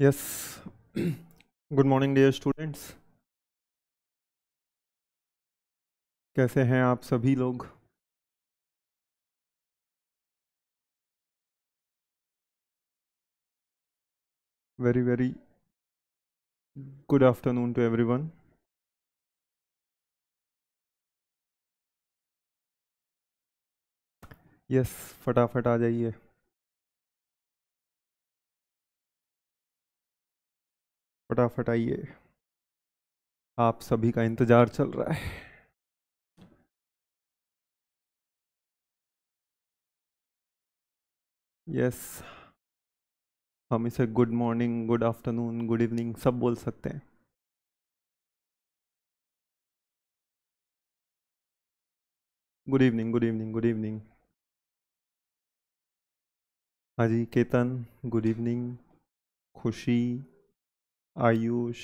Yes, good morning dear students कैसे हैं आप सभी लोग very very good afternoon to everyone yes फटाफट आ जाइए फटाफट आइए आप सभी का इंतज़ार चल रहा है यस हम इसे good morning good afternoon good evening सब बोल सकते हैं good evening good evening good evening हाँ जी केतन गुड इवनिंग खुशी आयुष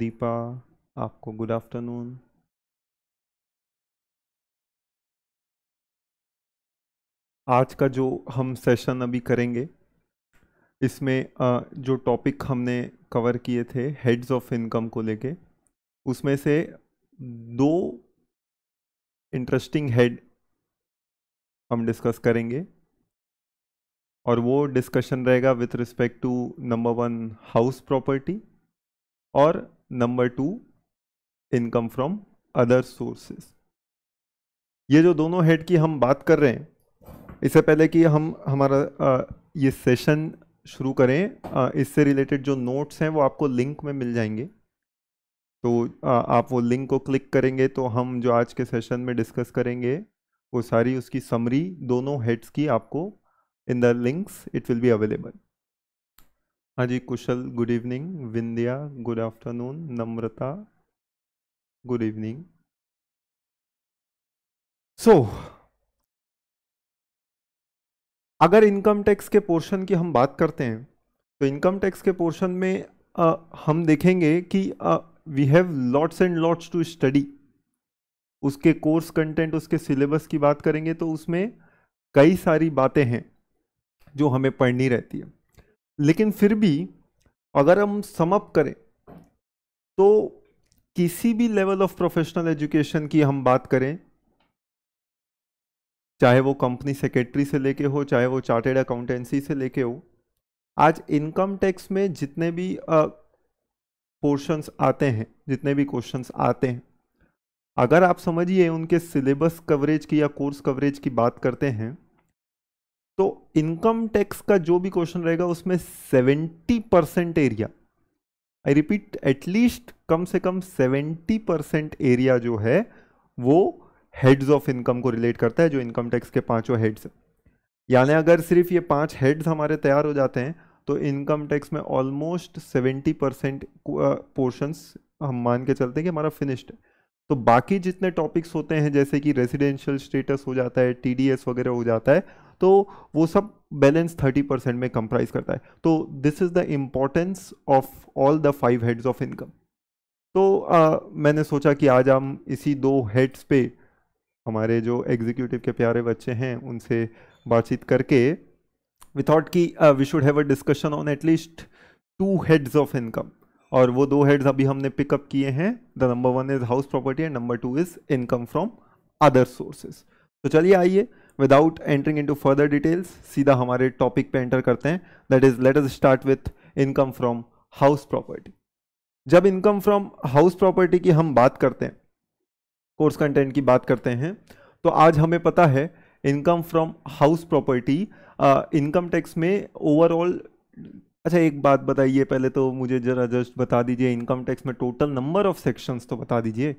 दीपा आपको गुड आफ्टरनून आज का जो हम सेशन अभी करेंगे इसमें जो टॉपिक हमने कवर किए थे हेड्स ऑफ इनकम को लेके उसमें से दो इंटरेस्टिंग हेड हम डिस्कस करेंगे और वो डिस्कशन रहेगा with respect to number one house property और number two income from other sources ये जो दोनों हेड की हम बात कर रहे हैं इससे पहले कि हम हमारा ये सेशन शुरू करें इससे रिलेटेड जो नोट्स हैं वो आपको लिंक में मिल जाएंगे तो आप वो लिंक को क्लिक करेंगे तो हम जो आज के सेशन में डिस्कस करेंगे वो सारी उसकी समरी दोनों हेड्स की आपको in the links it will be available हाँ जी Kushal good evening Vindhya good afternoon Namrata good evening so अगर इनकम टैक्स के पोर्शन की हम बात करते हैं तो इनकम टैक्स के पोर्शन में आ, हम देखेंगे कि we have lots and lots to study उसके कोर्स कंटेंट उसके सिलेबस की बात करेंगे तो उसमें कई सारी बातें हैं जो हमें पढ़नी रहती है लेकिन फिर भी अगर हम समअप करें तो किसी भी लेवल ऑफ प्रोफेशनल एजुकेशन की हम बात करें चाहे वो कंपनी सेक्रेटरी से लेके हो चाहे वो चार्टेड अकाउंटेंसी से लेके हो आज इनकम टैक्स में जितने भी पोर्शंस आते हैं जितने भी क्वेश्चंस आते हैं अगर आप समझिए उनके सिलेबस कवरेज की या कोर्स कवरेज की बात करते हैं तो इनकम टैक्स का जो भी क्वेश्चन रहेगा उसमें seventy percent area I repeat at least कम से कम सेवेंटी परसेंट एरिया जो है वो हेड्स ऑफ इनकम को रिलेट करता है जो इनकम टैक्स के पांचों हेड्स यानी अगर सिर्फ ये पांच हेड्स हमारे तैयार हो जाते हैं तो इनकम टैक्स में ऑलमोस्ट सेवेंटी परसेंट पोर्शंस हम मान के चलते हैं कि हमारा फिनिश्ड है तो बाकी जितने टॉपिक्स होते हैं जैसे कि रेजिडेंशियल स्टेटस हो जाता है टीडीएस वगैरह हो जाता है तो वो सब बैलेंस थर्टी परसेंट में कंप्राइज करता है तो this is the importance of all the five heads of income तो आ, मैंने सोचा कि आज हम इसी दो हेड्स पे हमारे जो एग्जीक्यूटिव के प्यारे बच्चे हैं उनसे बातचीत करके विथआउट की we should have a discussion on at least two heads of income और वो दो हेड्स अभी हमने पिकअप किए हैं the number one is house property and number two is income from other sources तो चलिए आइए without entering into further details सीधा हमारे टॉपिक पे एंटर करते हैं that is let us start with income from house property जब income from house property की हम बात करते हैं कोर्स कंटेंट की बात करते हैं तो आज हमें पता है income from house property income tax में ओवरऑल अच्छा एक बात बताइए पहले तो मुझे जरा जस्ट बता दीजिए इनकम टैक्स में टोटल नंबर ऑफ सेक्शंस तो बता दीजिए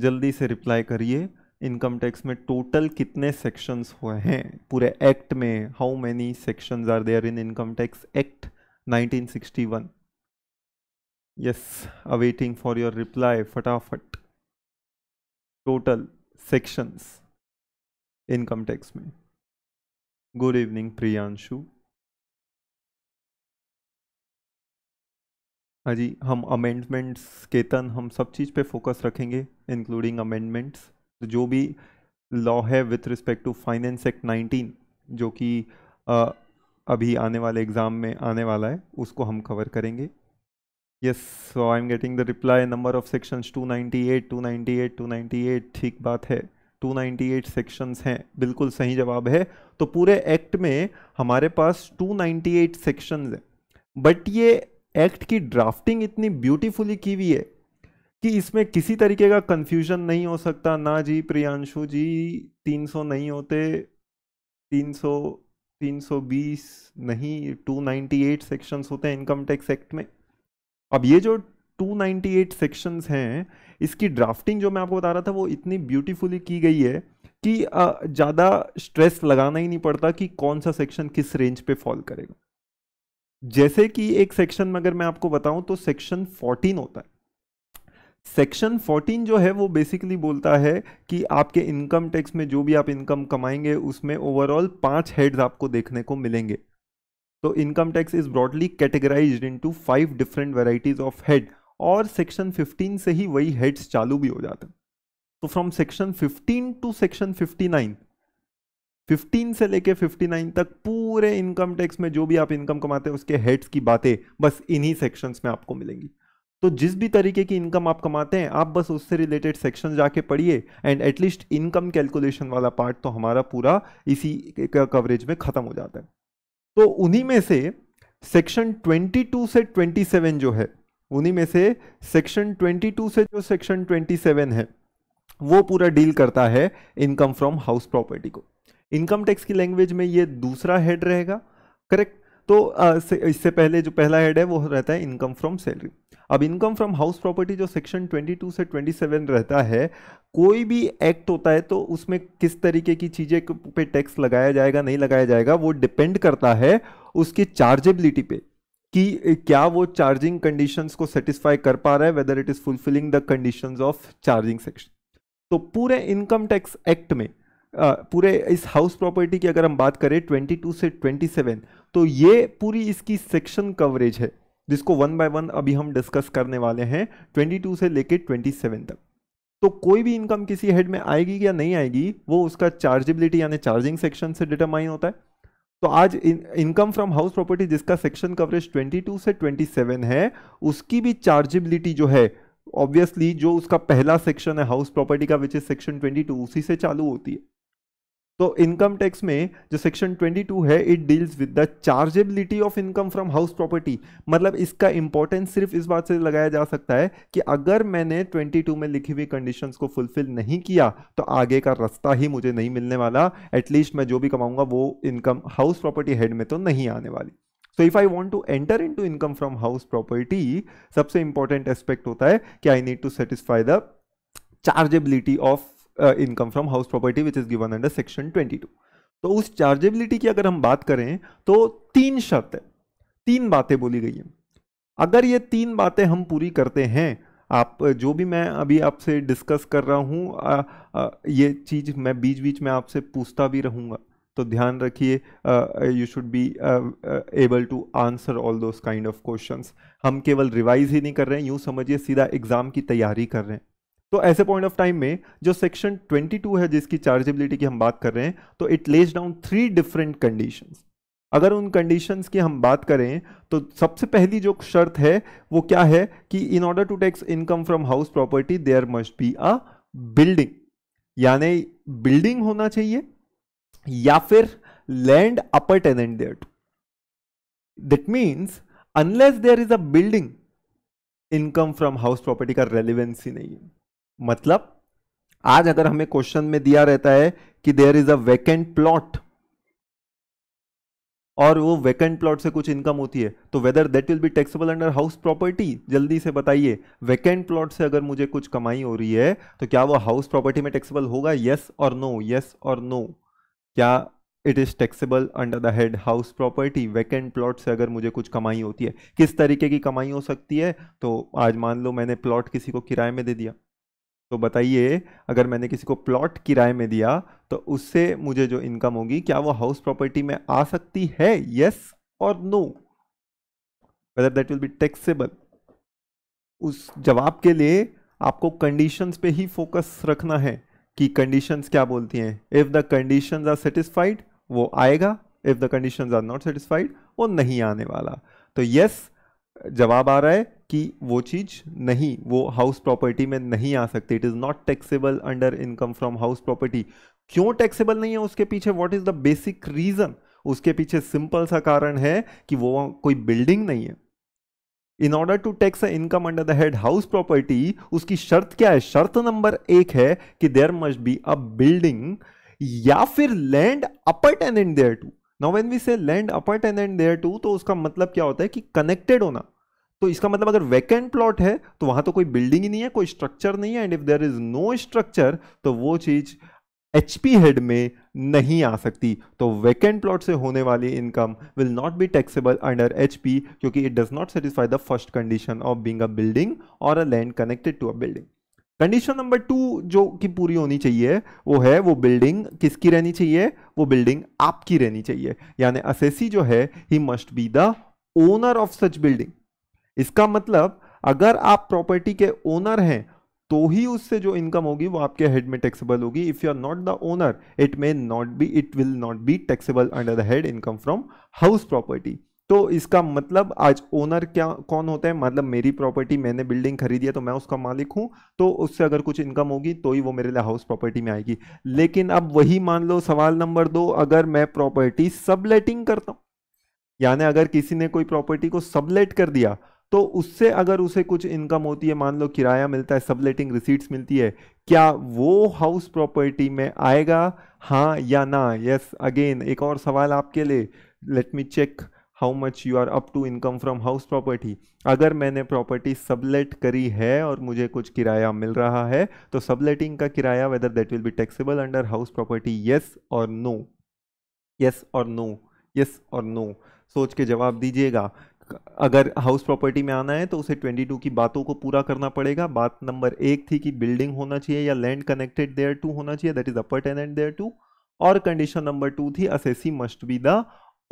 जल्दी से रिप्लाई करिए इनकम टैक्स में टोटल कितने सेक्शंस हुए हैं पूरे एक्ट में how many sections are there in income tax act 1961 yes awaiting for your reply फटाफट टोटल सेक्शंस इनकम टैक्स में गुड इवनिंग प्रियांशु हाँ जी हम अमेंडमेंट्स केतन हम सब चीज़ पे फोकस रखेंगे इंक्लूडिंग अमेंडमेंट्स तो जो भी लॉ है with respect to finance act 19 जो कि अभी आने वाले एग्ज़ाम में आने वाला है उसको हम कवर करेंगे yes so I am getting the reply number of sections 298 298 298 ठीक बात है 298 सेक्शंस हैं बिल्कुल सही जवाब है तो पूरे एक्ट में हमारे पास 298 सेक्शंस हैं बट ये एक्ट की ड्राफ्टिंग इतनी ब्यूटीफुली की हुई है कि इसमें किसी तरीके का कन्फ्यूजन नहीं हो सकता ना जी प्रियांशु जी 300 नहीं होते 300 320 नहीं 298 सेक्शंस होते हैं इनकम टैक्स एक्ट में अब ये जो 298 सेक्शंस हैं इसकी ड्राफ्टिंग जो मैं आपको बता रहा था वो इतनी ब्यूटीफुली की गई है कि ज़्यादा स्ट्रेस लगाना ही नहीं पड़ता कि कौन सा सेक्शन किस रेंज पे फॉल करेगा जैसे कि एक सेक्शन में अगर मैं आपको बताऊं तो सेक्शन 14 होता है सेक्शन 14 जो है वो बेसिकली बोलता है कि आपके इनकम टैक्स में जो भी आप इनकम कमाएंगे उसमें ओवरऑल पांच हेड्स आपको देखने को मिलेंगे तो income tax is broadly categorise into five different varieties of head और सेक्शन 15 से ही वही हेड्स चालू भी हो जाते हैं तो फ्रॉम सेक्शन 15 टू सेक्शन 59 15 से लेके 59 तक पूरे इनकम टैक्स में जो भी आप इनकम कमाते हैं उसके हेड्स की बातें बस इन्हीं सेक्शंस में आपको मिलेंगी तो जिस भी तरीके की इनकम आप कमाते हैं आप बस उससे रिलेटेड सेक्शन जाके पढ़िए एंड एटलीस्ट इनकम कैलकुलेशन वाला पार्ट तो हमारा पूरा इसी कवरेज में ख़त्म हो जाता है तो उन्हीं में से सेक्शन 22 से 27 जो है उन्हीं में से सेक्शन 22 से जो सेक्शन 27 है वो पूरा डील करता है इनकम फ्रॉम हाउस प्रॉपर्टी को इनकम टैक्स की लैंग्वेज में ये दूसरा हेड रहेगा करेक्ट तो इससे पहले जो पहला हेड है वो रहता है इनकम फ्रॉम सैलरी अब इनकम फ्रॉम हाउस प्रॉपर्टी जो सेक्शन 22 से 27 रहता है कोई भी एक्ट होता है तो उसमें किस तरीके की चीज़ें पे टैक्स लगाया जाएगा नहीं लगाया जाएगा वो डिपेंड करता है उसकी चार्जेबिलिटी पे कि क्या वो चार्जिंग कंडीशंस को सेटिस्फाई कर पा रहा है whether it is fulfilling the conditions of charging section तो पूरे इनकम टैक्स एक्ट में पूरे इस हाउस प्रॉपर्टी की अगर हम बात करें ट्वेंटी से ट्वेंटी तो ये पूरी इसकी सेक्शन कवरेज है जिसको वन बाय वन अभी हम डिस्कस करने वाले हैं 22 से लेकर 27 तक तो कोई भी इनकम किसी हेड में आएगी या नहीं आएगी वो उसका चार्जेबिलिटी यानी चार्जिंग सेक्शन से डिटरमाइन होता है तो आज इनकम फ्रॉम हाउस प्रॉपर्टी जिसका सेक्शन कवरेज 22 से 27 है उसकी भी चार्जेबिलिटी जो है ऑब्वियसली जो उसका पहला सेक्शन है हाउस प्रॉपर्टी का विच इज सेक्शन टू उसी से चालू होती है तो इनकम टैक्स में जो सेक्शन 22 है it deals with the chargeability of income from house property मतलब इसका इंपॉर्टेंस सिर्फ इस बात से लगाया जा सकता है कि अगर मैंने 22 में लिखी हुई कंडीशंस को फुलफिल नहीं किया तो आगे का रास्ता ही मुझे नहीं मिलने वाला एटलीस्ट मैं जो भी कमाऊंगा वो इनकम हाउस प्रॉपर्टी हेड में तो नहीं आने वाली so if I want to enter in income from house property सबसे इंपॉर्टेंट एस्पेक्ट होता है कि I need to satisfy the chargeability of income from house property which is given under section 22 तो उस चार्जेबिलिटी की अगर हम बात करें तो तीन शर्त है तीन बातें बोली गई हैं अगर ये तीन बातें हम पूरी करते हैं आप जो भी मैं अभी आपसे डिस्कस कर रहा हूँ ये चीज़ मैं बीच बीच में आपसे पूछता भी रहूँगा तो ध्यान रखिए you should be able to answer all those kind of questions हम केवल रिवाइज ही नहीं कर रहे हैं यूँ समझिए सीधा एग्ज़ाम की तैयारी कर रहे हैं तो ऐसे पॉइंट ऑफ टाइम में जो सेक्शन 22 है जिसकी चार्जेबिलिटी की हम बात कर रहे हैं तो it lays down three different conditions अगर उन कंडीशंस की हम बात करें तो सबसे पहली जो शर्त है वो क्या है कि in order to tax income from house property there must be a building यानी बिल्डिंग होना चाहिए या फिर land appurtenant thereto that means unless there is a building income from house property का रेलिवेंस ही नहीं है मतलब आज अगर हमें क्वेश्चन में दिया रहता है कि there is a vacant plot और वो वैकेंट प्लॉट से कुछ इनकम होती है तो whether that will be taxable under house property जल्दी से बताइए वैकेंट प्लॉट से अगर मुझे कुछ कमाई हो रही है तो क्या वो हाउस प्रॉपर्टी में टैक्सेबल होगा यस और नो यस और नो क्या it is taxable under the head house property vacant plot से अगर मुझे कुछ कमाई होती है किस तरीके की कमाई हो सकती है तो आज मान लो मैंने प्लॉट किसी को किराए में दे दिया तो बताइए अगर मैंने किसी को प्लॉट किराए में दिया तो उससे मुझे जो इनकम होगी क्या वो हाउस प्रॉपर्टी में आ सकती है यस और no whether that will be taxable उस जवाब के लिए आपको कंडीशंस पे ही फोकस रखना है कि कंडीशंस क्या बोलती हैं if the conditions are satisfied वो आएगा if the conditions are not satisfied वो नहीं आने वाला तो यस yes, जवाब आ रहा है कि वो चीज़ नहीं वो हाउस प्रॉपर्टी में नहीं आ सकती it is not taxable under income from house property क्यों टैक्सेबल नहीं है उसके पीछे what is the basic reason उसके पीछे सिंपल सा कारण है कि वो कोई बिल्डिंग नहीं है in order to tax income under the head house property उसकी शर्त क्या है शर्त नंबर एक है कि there must be a building या फिर land appurtenant thereto now when we say land appurtenant and thereto तो उसका मतलब क्या होता है कि कनेक्टेड होना तो इसका मतलब अगर वैकेंट प्लॉट है तो वहां तो कोई बिल्डिंग ही नहीं है कोई स्ट्रक्चर नहीं है and if there is no structure तो वो चीज एचपी हेड में नहीं आ सकती तो वैकेंट प्लॉट से होने वाली income will not be taxable under HP क्योंकि it does not satisfy the first condition of being a building और a land connected to a building condition number two जो कि पूरी होनी चाहिए वो है वो बिल्डिंग किसकी रहनी चाहिए वो बिल्डिंग आपकी रहनी चाहिए यानी असेसी जो है he must be the owner of such building इसका मतलब अगर आप प्रॉपर्टी के ओनर हैं तो ही उससे जो इनकम होगी वो आपके हेड में टैक्सेबल होगी if you are not the owner it may not be it will not be taxable under the head income from house property तो इसका मतलब आज ओनर क्या कौन होता है मतलब मेरी प्रॉपर्टी मैंने बिल्डिंग खरीदी है तो मैं उसका मालिक हूं तो उससे अगर कुछ इनकम होगी तो ही वो मेरे लिए हाउस प्रॉपर्टी में आएगी लेकिन अब वही मान लो सवाल नंबर दो अगर मैं प्रॉपर्टी सबलेटिंग करता हूँ यानी अगर किसी ने कोई प्रॉपर्टी को सबलेट कर दिया तो उससे अगर उसे कुछ इनकम होती है मान लो किराया मिलता है सबलेटिंग रिसीट्स मिलती है क्या वो हाउस प्रॉपर्टी में आएगा हाँ या ना यस अगेन एक और सवाल आपके लिए let me check how much you are up to income from house property अगर मैंने प्रॉपर्टी सबलेट करी है और मुझे कुछ किराया मिल रहा है तो सबलेटिंग का किराया whether that will be taxable under house property yes और नो येस और नो येस और नो सोच के जवाब दीजिएगा अगर हाउस प्रॉपर्टी में आना है तो उसे 22 की बातों को पूरा करना पड़ेगा बात नंबर एक थी कि बिल्डिंग होना चाहिए या लैंड कनेक्टेड देयर टू होना चाहिए that is appurtenant thereto और कंडीशन नंबर टू थी assessee must be the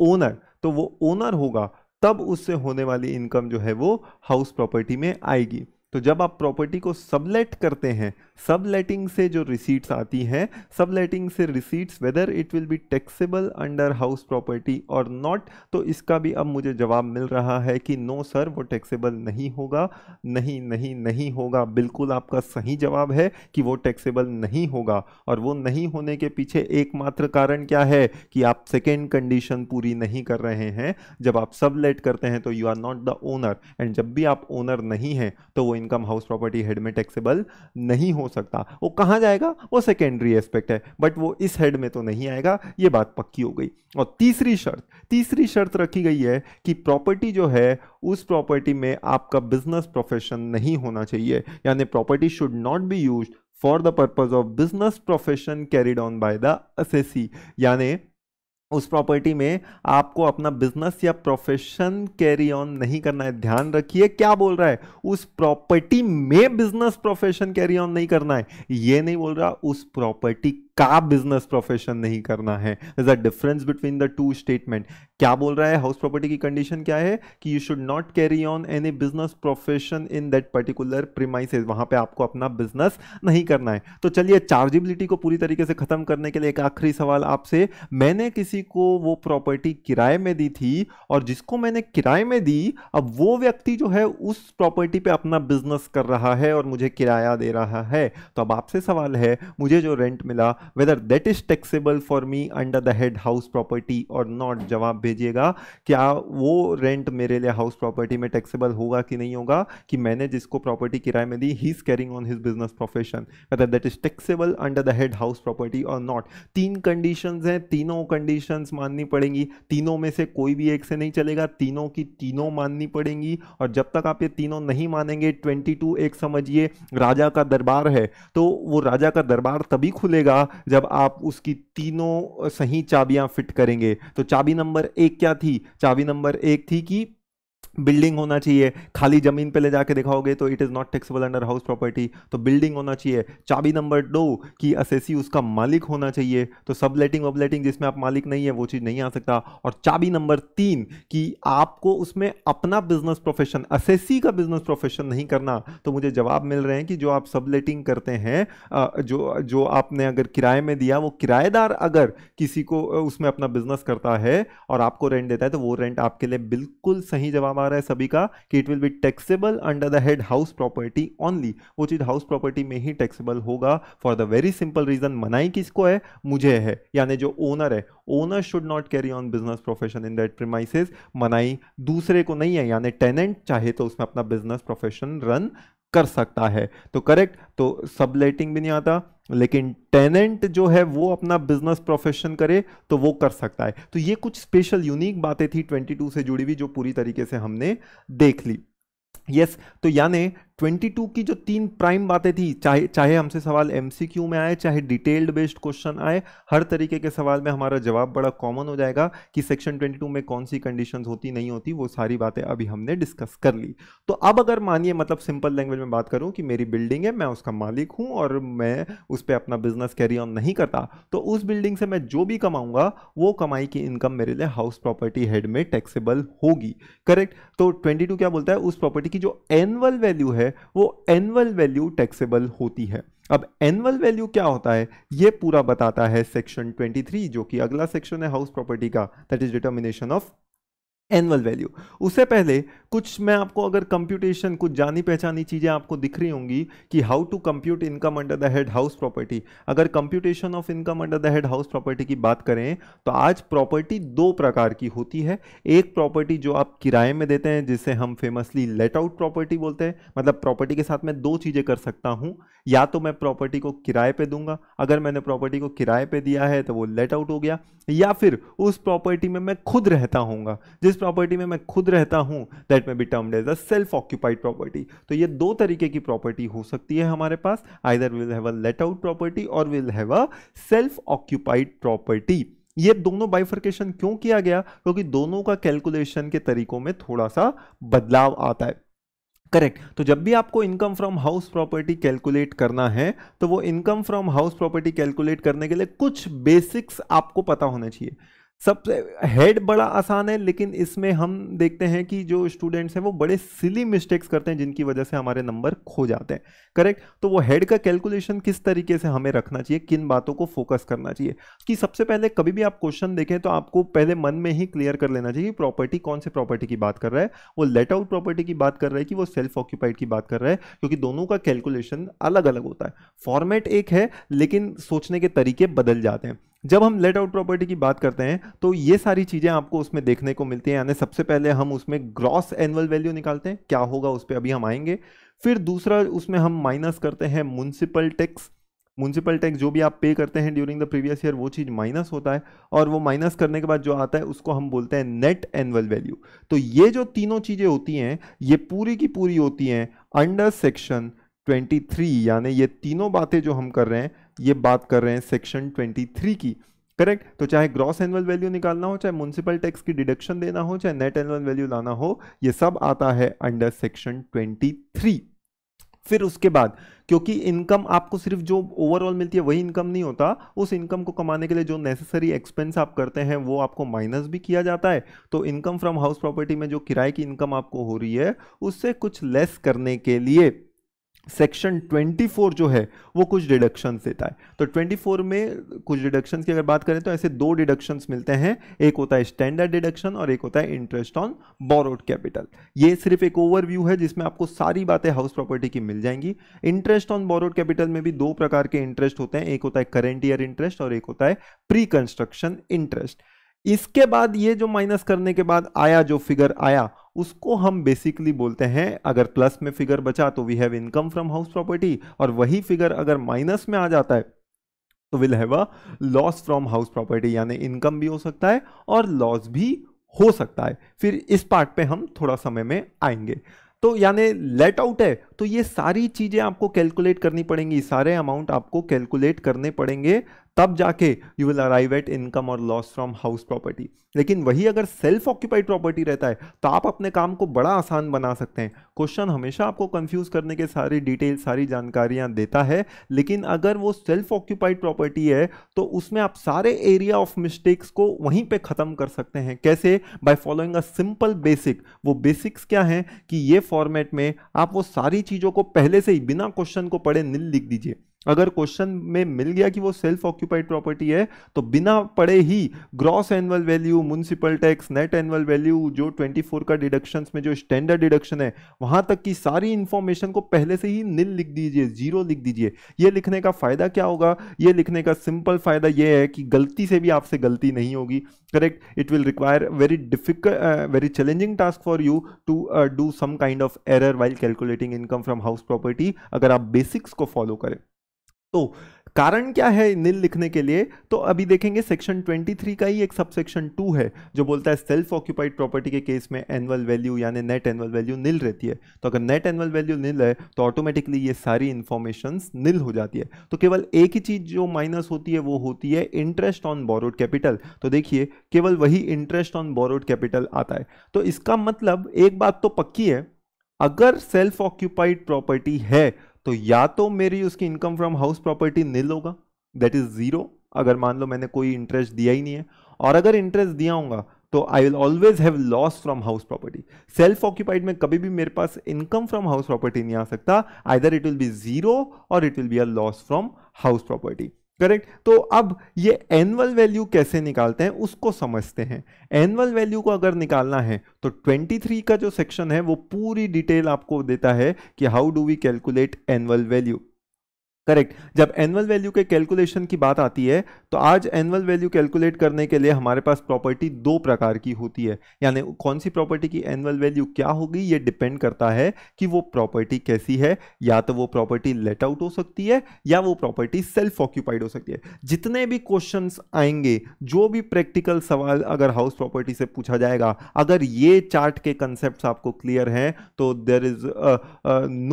owner तो वो ओनर होगा तब उससे होने वाली इनकम जो है वो हाउस प्रॉपर्टी में आएगी तो जब आप प्रॉपर्टी को सबलेट करते हैं सबलेटिंग से जो रिसीट्स आती हैं सबलेटिंग से receipts whether it will be taxable under house property और नॉट तो इसका भी अब मुझे जवाब मिल रहा है कि नो सर वो टैक्सेबल नहीं होगा नहीं नहीं नहीं होगा बिल्कुल आपका सही जवाब है कि वो टैक्सेबल नहीं होगा और वो नहीं होने के पीछे एकमात्र कारण क्या है कि आप सेकेंड कंडीशन पूरी नहीं कर रहे हैं जब आप सबलेट करते हैं तो you are not the owner and जब भी आप ओनर नहीं हैं तो वो in income house property head में टैक्सेबल नहीं हो सकता वो कहाँ जाएगा वो सेकेंडरी एस्पेक्ट है बट वो इस हेड में तो नहीं आएगा ये बात पक्की हो गई और तीसरी शर्त तीसरी शर्त रखी गई है कि प्रॉपर्टी जो है उस प्रॉपर्टी में आपका बिजनेस प्रोफेशन नहीं होना चाहिए यानी property should not be use for the purpose of business profession carried on by the assessee यानी उस प्रॉपर्टी में आपको अपना बिजनेस या प्रोफेशन कैरी ऑन नहीं करना है ध्यान रखिए क्या बोल रहा है उस प्रॉपर्टी में बिजनेस प्रोफेशन कैरी ऑन नहीं करना है ये नहीं बोल रहा उस प्रॉपर्टी का बिजनेस प्रोफेशन नहीं करना है is a difference between the two statement क्या बोल रहा है हाउस प्रॉपर्टी की कंडीशन क्या है कि you should not carry on any business profession in that particular premises वहां पे आपको अपना बिजनेस नहीं करना है तो चलिए चार्जेबिलिटी को पूरी तरीके से खत्म करने के लिए एक आखिरी सवाल आपसे मैंने किसी को वो प्रॉपर्टी किराए में दी थी और जिसको मैंने किराए में दी अब वो व्यक्ति जो है उस प्रॉपर्टी पे अपना बिजनेस कर रहा है और मुझे किराया दे रहा है तो अब आपसे सवाल है मुझे जो रेंट मिला whether that is taxable for me under the head house property or not जवाब भेजिएगा क्या वो रेंट मेरे लिए हाउस प्रॉपर्टी में टैक्सेबल होगा कि नहीं होगा कि मैंने जिसको प्रॉपर्टी किराए में दी he is carrying on his business profession whether that is taxable under the head house property और नॉट तीन कंडीशंस हैं तीनों कंडीशंस माननी पड़ेंगी तीनों में से कोई भी एक से नहीं चलेगा तीनों की तीनों माननी पड़ेंगी और जब तक आप ये तीनों नहीं मानेंगे 22 एक समझिए राजा का दरबार है तो वो राजा का दरबार तभी खुलेगा जब आप उसकी तीनों सही चाबियां फिट करेंगे तो चाबी नंबर एक क्या थी चाबी नंबर एक थी कि बिल्डिंग होना चाहिए खाली ज़मीन पे ले जाके दिखाओगे तो it is not taxable under house property तो बिल्डिंग होना चाहिए चाबी नंबर दो कि असेसी उसका मालिक होना चाहिए तो सब लेटिंग अब लेटिंग जिसमें आप मालिक नहीं है वो चीज़ नहीं आ सकता और चाबी नंबर तीन कि आपको उसमें अपना बिजनेस प्रोफेशन असेसी का बिजनेस प्रोफेशन नहीं करना तो मुझे जवाब मिल रहे हैं कि जो आप सब लेटिंग करते हैं जो जो आपने अगर किराए में दिया वो किराएदार अगर किसी को उसमें अपना बिजनेस करता है और आपको रेंट देता है तो वो रेंट आपके लिए बिल्कुल सही जवाब आ आ रहा है सभी का कि it will be taxable under the head house property only वो चीज़ हाउस प्रॉपर्टी में ही टैक्सेबल होगा for the very simple reason मनाई किसको है मुझे है यानी जो ओनर है owner should not carry on business profession in that premises मनाई दूसरे को नहीं है यानी टेनेंट चाहे तो उसमें अपना बिजनेस प्रोफेशन रन कर सकता है तो करेक्ट तो लेटिंग भी नहीं आता लेकिन टेनेंट जो है वो अपना बिजनेस प्रोफेशन करे तो वो कर सकता है तो ये कुछ स्पेशल यूनिक बातें थी 22 से जुड़ी हुई जो पूरी तरीके से हमने देख ली यस yes, तो यानी 22 की जो तीन प्राइम बातें थी चाहे चाहे हमसे सवाल क्यू में आए चाहे डिटेल्ड बेस्ड क्वेश्चन आए हर तरीके के सवाल में हमारा जवाब बड़ा कॉमन हो जाएगा कि सेक्शन 22 में कौन सी कंडीशन होती नहीं होती वो सारी बातें अभी हमने डिस्कस कर ली तो अब अगर मानिए मतलब सिंपल लैंग्वेज में बात करूँ कि मेरी बिल्डिंग है मैं उसका मालिक हूँ और मैं उस पर अपना बिजनेस कैरी ऑन नहीं करता तो उस बिल्डिंग से मैं जो भी कमाऊँगा वो कमाई की इनकम मेरे लिए हाउस प्रॉपर्टी हेड में टैक्सेबल होगी करेक्ट तो ट्वेंटी क्या बोलता है उस प्रॉपर्टी की जो एनुअल वैल्यू है है वो एनुअल वैल्यू टैक्सेबल होती है अब एनुअल वैल्यू क्या होता है ये पूरा बताता है सेक्शन 23 जो कि अगला सेक्शन है हाउस प्रॉपर्टी का that is determination of annual value उससे पहले कुछ मैं आपको अगर कंप्यूटेशन कुछ जानी पहचानी चीज़ें आपको दिख रही होंगी कि how to compute income under the head house property अगर computation of income under the head house property की बात करें तो आज प्रॉपर्टी दो प्रकार की होती है एक प्रॉपर्टी जो आप किराए में देते हैं जिसे हम फेमसली लेट आउट प्रॉपर्टी बोलते हैं मतलब प्रॉपर्टी के साथ मैं दो चीज़ें कर सकता हूँ या तो मैं प्रॉपर्टी को किराए पर दूंगा अगर मैंने प्रॉपर्टी को किराए पर दिया है तो वो लेट आउट हो गया या फिर उस प्रॉपर्टी में मैं खुद रहता हूँगा जिस प्रॉपर्टी में मैं खुद रहता हूँ that may be termed as a self occupied property तो ये दो तरीके की प्रॉपर्टी हो सकती है हमारे पास either will have a let out property और will have a self occupied property ये दोनों बाइफर्केशन क्यों किया गया क्योंकि तो दोनों का कैलकुलेशन के तरीकों में थोड़ा सा बदलाव आता है करेक्ट तो जब भी आपको income from house property calculate करना है तो वो income from house property calculate करने के लिए कुछ बेसिक्स आपको पता होने चाहिए सबसे हेड बड़ा आसान है लेकिन इसमें हम देखते हैं कि जो स्टूडेंट्स हैं वो बड़े सिली मिस्टेक्स करते हैं जिनकी वजह से हमारे नंबर खो जाते हैं करेक्ट तो वो हेड का कैलकुलेशन किस तरीके से हमें रखना चाहिए किन बातों को फोकस करना चाहिए कि सबसे पहले कभी भी आप क्वेश्चन देखें तो आपको पहले मन में ही क्लियर कर लेना चाहिए प्रॉपर्टी कौन से प्रॉपर्टी की बात कर रहा है वो लेट आउट प्रॉपर्टी की बात कर रहा है कि वो सेल्फ ऑक्यूपाइड की बात कर रहा है क्योंकि दोनों का कैलकुलेशन अलग अलग होता है फॉर्मेट एक है लेकिन सोचने के तरीके बदल जाते हैं जब हम लेट आउट प्रॉपर्टी की बात करते हैं तो ये सारी चीज़ें आपको उसमें देखने को मिलती हैं यानी सबसे पहले हम उसमें ग्रॉस एनुअल वैल्यू निकालते हैं क्या होगा उस पर अभी हम आएंगे फिर दूसरा उसमें हम माइनस करते हैं म्यूनसिपल टैक्स म्यूनसिपल टैक्स जो भी आप पे करते हैं ड्यूरिंग द प्रीवियस ईयर वो चीज़ माइनस होता है और वो माइनस करने के बाद जो आता है उसको हम बोलते हैं नेट एनुअल वैल्यू तो ये जो तीनों चीज़ें होती हैं ये पूरी की पूरी होती हैं अंडर सेक्शन 23 यानी ये तीनों बातें जो हम कर रहे हैं ये बात कर रहे हैं सेक्शन 23 की करेक्ट तो चाहे ग्रॉस एनुअल वैल्यू निकालना हो चाहे म्यूनसिपल टैक्स की डिडक्शन देना हो चाहे नेट एनुअल वैल्यू लाना हो ये सब आता है अंडर सेक्शन 23 फिर उसके बाद क्योंकि इनकम आपको सिर्फ जो ओवरऑल मिलती है वही इनकम नहीं होता उस इनकम को कमाने के लिए जो नेसेसरी एक्सपेंस आप करते हैं वो आपको माइनस भी किया जाता है तो इनकम फ्रॉम हाउस प्रॉपर्टी में जो किराए की इनकम आपको हो रही है उससे कुछ लेस करने के लिए सेक्शन 24 जो है वो कुछ डिडक्शंस देता है तो 24 में कुछ डिडक्शंस की अगर बात करें तो ऐसे दो डिडक्शंस मिलते हैं एक होता है स्टैंडर्ड डिडक्शन और एक होता है इंटरेस्ट ऑन बोरोड कैपिटल ये सिर्फ एक ओवरव्यू है जिसमें आपको सारी बातें हाउस प्रॉपर्टी की मिल जाएंगी इंटरेस्ट ऑन बोरोड कैपिटल में भी दो प्रकार के इंटरेस्ट होते हैं एक होता है करेंट ईयर इंटरेस्ट और एक होता है प्री कंस्ट्रक्शन इंटरेस्ट इसके बाद ये जो माइनस करने के बाद आया जो फिगर आया उसको हम बेसिकली बोलते हैं अगर प्लस में फिगर बचा तो we have income from house property और वही फिगर अगर माइनस में आ जाता है तो will have a loss from house property यानी इनकम भी हो सकता है और लॉस भी हो सकता है फिर इस पार्ट पे हम थोड़ा समय में आएंगे तो यानी लेट आउट है तो ये सारी चीज़ें आपको कैलकुलेट करनी पड़ेंगी सारे अमाउंट आपको कैलकुलेट करने पड़ेंगे तब जाके you will arrive at income और लॉस फ्रॉम हाउस प्रॉपर्टी लेकिन वही अगर सेल्फ ऑक्यूपाइड प्रॉपर्टी रहता है तो आप अपने काम को बड़ा आसान बना सकते हैं क्वेश्चन हमेशा आपको कंफ्यूज करने के सारी डिटेल सारी जानकारियां देता है लेकिन अगर वो सेल्फ ऑक्यूपाइड प्रॉपर्टी है तो उसमें आप सारे एरिया ऑफ मिस्टेक्स को वहीं पे ख़त्म कर सकते हैं कैसे by following a simple basic वो बेसिक्स क्या है कि ये फॉर्मेट में आप वो सारी चीज़ों को पहले से ही बिना क्वेश्चन को पढ़े नील लिख दीजिए अगर क्वेश्चन में मिल गया कि वो सेल्फ ऑक्यूपाइड प्रॉपर्टी है तो बिना पड़े ही gross annual value municipal tax net annual value जो 24 का डिडक्शन में जो स्टैंडर्ड डिडक्शन है वहां तक की सारी इंफॉर्मेशन को पहले से ही नील लिख दीजिए जीरो लिख दीजिए ये लिखने का फायदा क्या होगा ये लिखने का सिंपल फायदा यह है कि गलती से भी आपसे गलती नहीं होगी correct it will require very difficult very challenging task for you to do some kind of error while calculating income from house property अगर आप बेसिक्स को फॉलो करें तो कारण क्या है नील लिखने के लिए तो अभी देखेंगे सेक्शन 23 का ही एक सबसेक्शन 2 है जो बोलता है सेल्फ ऑक्यूपाइड प्रॉपर्टी के केस में एनुअल वैल्यू यानी नेट एनुअल वैल्यू निल रहती है तो अगर नेट एनुअल वैल्यू निल है तो ऑटोमेटिकली ये सारी इन्फॉर्मेशन नील हो जाती है तो केवल एक ही चीज़ जो माइनस होती है वो होती है इंटरेस्ट ऑन बोरोड कैपिटल तो देखिए केवल वही इंटरेस्ट ऑन बोरोड कैपिटल आता है तो इसका मतलब एक बात तो पक्की है अगर सेल्फ ऑक्यूपाइड प्रॉपर्टी है तो या तो मेरी उसकी income from house property nil होगा दैट इज जीरो अगर मान लो मैंने कोई इंटरेस्ट दिया ही नहीं है और अगर इंटरेस्ट दिया होगा तो I will always have loss from house property self occupied में कभी भी मेरे पास इनकम फ्रॉम हाउस प्रॉपर्टी नहीं आ सकता either it will be zero और it will be a loss from house property correct तो अब ये एनुअल वैल्यू कैसे निकालते हैं उसको समझते हैं एनुअल वैल्यू को अगर निकालना है तो 23 का जो सेक्शन है वो पूरी डिटेल आपको देता है कि how do we calculate annual value correct जब एनुअल वैल्यू के कैलकुलेशन की बात आती है तो आज एनुअल वैल्यू कैलकुलेट करने के लिए हमारे पास प्रॉपर्टी दो प्रकार की होती है यानी कौन सी प्रॉपर्टी की एनुअल वैल्यू क्या होगी ये डिपेंड करता है कि वो प्रॉपर्टी कैसी है या तो वो प्रॉपर्टी लेट आउट हो सकती है या वो प्रॉपर्टी सेल्फ ऑक्यूपाइड हो सकती है जितने भी क्वेश्चन आएंगे जो भी प्रैक्टिकल सवाल अगर हाउस प्रॉपर्टी से पूछा जाएगा अगर ये चार्ट के कंसेप्ट आपको क्लियर हैं तो देर इज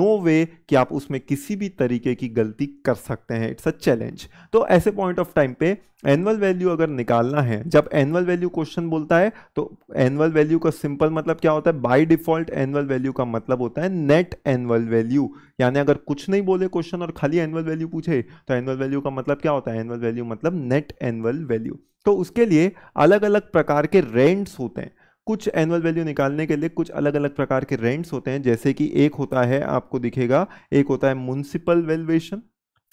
नो वे कि आप उसमें किसी भी तरीके की गलती गलती कर सकते हैं इट्स अ चैलेंज तो ऐसे पॉइंट ऑफ टाइम पे एनुअल वैल्यू अगर निकालना है जब एनुअल वैल्यू क्वेश्चन बोलता है तो एनुअल वैल्यू का सिंपल मतलब क्या होता है बाय डिफॉल्ट एनुअल वैल्यू का मतलब होता है नेट एनुअल वैल्यू यानी अगर कुछ नहीं बोले क्वेश्चन और खाली एनुअल वैल्यू पूछे तो एनुअल वैल्यू का मतलब क्या होता है एनुअल वैल्यू मतलब नेट एनुअल वैल्यू तो उसके लिए अलग अलग प्रकार के रेंट्स होते हैं कुछ एनुअल वैल्यू निकालने के लिए कुछ अलग अलग प्रकार के रेंट्स होते हैं जैसे कि एक होता है आपको दिखेगा एक होता है म्यूनसिपल वैल्यूएशन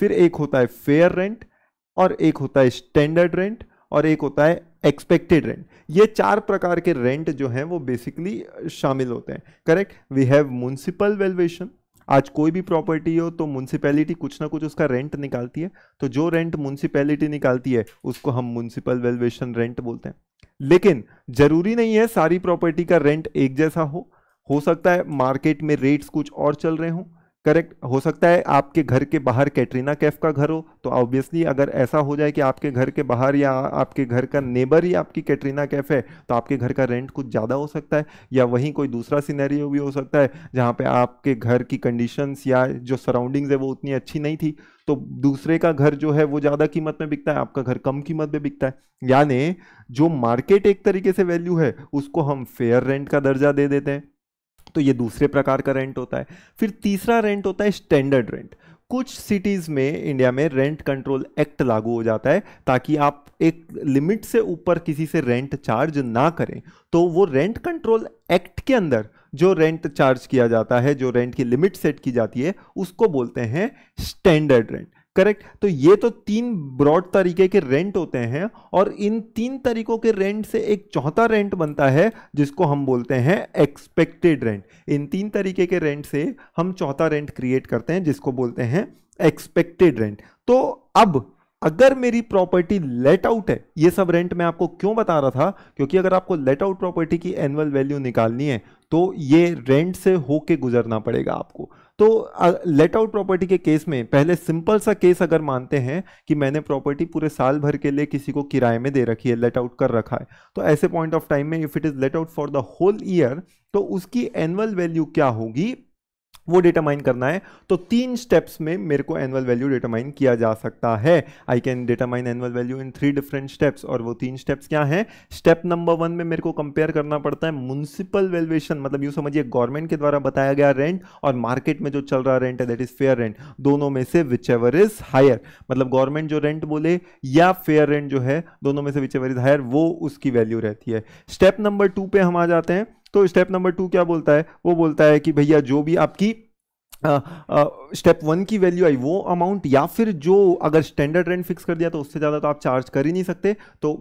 फिर एक होता है फेयर रेंट और एक होता है स्टैंडर्ड रेंट और एक होता है एक्सपेक्टेड रेंट ये चार प्रकार के रेंट जो हैं वो बेसिकली शामिल होते हैं correct we have municipal valuation आज कोई भी प्रॉपर्टी हो तो म्यूनसिपैलिटी कुछ ना कुछ उसका रेंट निकालती है तो जो रेंट म्यूनसिपैलिटी निकालती है उसको हम म्यूनसिपल वेल्युएशन रेंट बोलते हैं लेकिन जरूरी नहीं है सारी प्रॉपर्टी का रेंट एक जैसा हो हो सकता है मार्केट में रेट्स कुछ और चल रहे हों करेक्ट हो सकता है आपके घर के बाहर कैटरीना कैफ का घर हो तो ऑब्वियसली अगर ऐसा हो जाए कि आपके घर के बाहर या आपके घर का नेबर ही आपकी कैटरीना कैफ है तो आपके घर का रेंट कुछ ज़्यादा हो सकता है या वहीं कोई दूसरा सिनेरियो भी हो सकता है जहाँ पे आपके घर की कंडीशंस या जो सराउंडिंग्स है वो उतनी अच्छी नहीं थी तो दूसरे का घर जो है वो ज़्यादा कीमत में बिकता है आपका घर कम कीमत में बिकता है यानी जो मार्केट एक तरीके से वैल्यू है उसको हम फेयर रेंट का दर्जा दे देते हैं तो ये दूसरे प्रकार का रेंट होता है फिर तीसरा रेंट होता है स्टैंडर्ड रेंट कुछ सिटीज़ में इंडिया में रेंट कंट्रोल एक्ट लागू हो जाता है ताकि आप एक लिमिट से ऊपर किसी से रेंट चार्ज ना करें तो वो रेंट कंट्रोल एक्ट के अंदर जो रेंट चार्ज किया जाता है जो रेंट की लिमिट सेट की जाती है उसको बोलते हैं स्टैंडर्ड रेंट करेक्ट तो ये तो तीन ब्रॉड तरीके के रेंट होते हैं और इन तीन तरीकों के रेंट से एक चौथा रेंट बनता है जिसको हम बोलते हैं एक्सपेक्टेड रेंट इन तीन तरीके के रेंट से हम चौथा रेंट क्रिएट करते हैं जिसको बोलते हैं एक्सपेक्टेड रेंट तो अब अगर मेरी प्रॉपर्टी लेट आउट है ये सब रेंट मैं आपको क्यों बता रहा था क्योंकि अगर आपको लेट आउट प्रॉपर्टी की एनुअल वैल्यू निकालनी है तो ये रेंट से होके गुजरना पड़ेगा आपको तो लेट आउट प्रॉपर्टी के केस में पहले सिंपल सा केस अगर मानते हैं कि मैंने प्रॉपर्टी पूरे साल भर के लिए किसी को किराए में दे रखी है लेट आउट कर रखा है तो ऐसे पॉइंट ऑफ टाइम में if it is let out for the whole year तो उसकी एनुअल वैल्यू क्या होगी वो माइन करना है तो तीन स्टेप्स में मेरे को एनुअल वैल्यू माइन किया जा सकता है I can mine annual value in three different steps और वो तीन स्टेप्स क्या हैं स्टेप नंबर वन में मेरे को कंपेयर करना पड़ता है म्यूनसिपल वैल्यूएशन मतलब यूँ समझिए गवर्नमेंट के द्वारा बताया गया रेंट और मार्केट में जो चल रहा रेंट है दैट इज़ फेयर रेंट दोनों में से विच एवर इज़ हायर मतलब गवर्नमेंट जो रेंट बोले या फेयर रेंट जो है दोनों में से विच एवर इज़ हायर वो उसकी वैल्यू रहती है स्टेप नंबर टू पर हम आ जाते हैं तो स्टेप नंबर टू क्या बोलता है वो बोलता है कि भैया जो भी आपकी आ, आ, स्टेप वन की वैल्यू आई वो अमाउंट या फिर जो अगर स्टैंडर्ड रेंट फिक्स कर दिया तो उससे ज़्यादा तो आप चार्ज कर ही नहीं सकते तो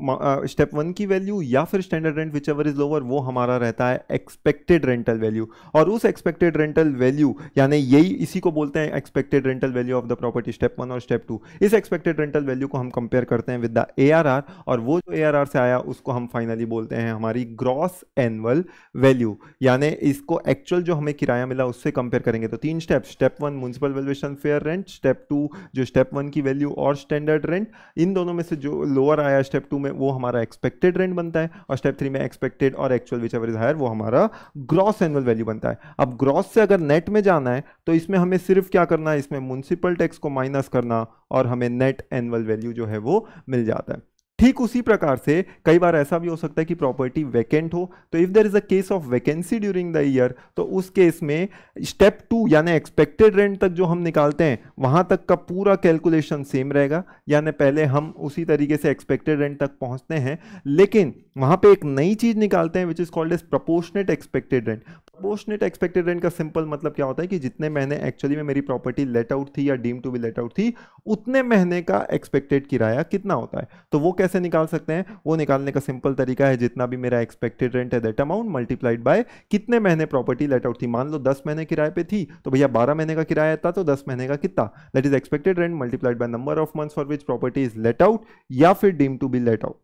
स्टेप वन की वैल्यू या फिर standard rent whichever is lower वो हमारा रहता है एक्सपेक्टेड रेंटल वैल्यू और उस एक्सपेक्टेड रेंटल वैल्यू यानी यही इसी को बोलते हैं expected rental value of the property step one और स्टेप टू इस एक्सपेक्टेड रेंटल वैल्यू को हम कंपेयर करते हैं विद द ए और वो जो ए से आया उसको हम फाइनली बोलते हैं हमारी ग्रॉस एनुअल वैल्यू यानी इसको एक्चुअल जो हमें किराया मिला उससे कंपेयर करेंगे तो तीन step step one principal valuation fair rent step two जो स्टेप वन की वैल्यू और स्टैंडर्ड रेंट इन दोनों में से जो लोअर आया स्टेप टू में वो हमारा एक्सपेक्टेड रेंट बनता है और स्टेप थ्री में एक्सपेक्टेड और actual whichever is higher वो हमारा ग्रॉस एनुअल वैल्यू बनता है अब ग्रॉस से अगर नेट में जाना है तो इसमें हमें सिर्फ क्या करना है इसमें म्यूनसिपल टैक्स को माइनस करना और हमें नेट एनुअल वैल्यू जो है वो मिल जाता है ठीक उसी प्रकार से कई बार ऐसा भी हो सकता है कि प्रॉपर्टी वैकेंट हो तो if there is a case of vacancy during the year तो उस केस में स्टेप टू यानी एक्सपेक्टेड रेंट तक जो हम निकालते हैं वहां तक का पूरा कैलकुलेशन सेम रहेगा यानी पहले हम उसी तरीके से एक्सपेक्टेड रेंट तक पहुंचते हैं लेकिन वहां पर एक नई चीज़ निकालते हैं which is called as proportionate expected rent proportionate expected rent का सिंपल मतलब क्या होता है कि जितने महीने एक्चुअली में मेरी प्रॉपर्टी लेट आउट थी या deem to be let out थी उतने महीने का एक्सपेक्टेड किराया कितना होता है तो वो कैसे कैसे निकाल सकते हैं वो निकालने का सिंपल तरीका है जितना भी मेरा एक्सपेक्टेड रेंट है दैट अमाउंट मल्टीप्लाइड बाय कितने महीने प्रॉपर्टी लेट आउट थी मान लो दस महीने किराए पे थी तो भैया बारह महीने का किराया था तो दस महीने का कितना that is expected rent multiplied by number of months for which property is let out या फिर deem to be let out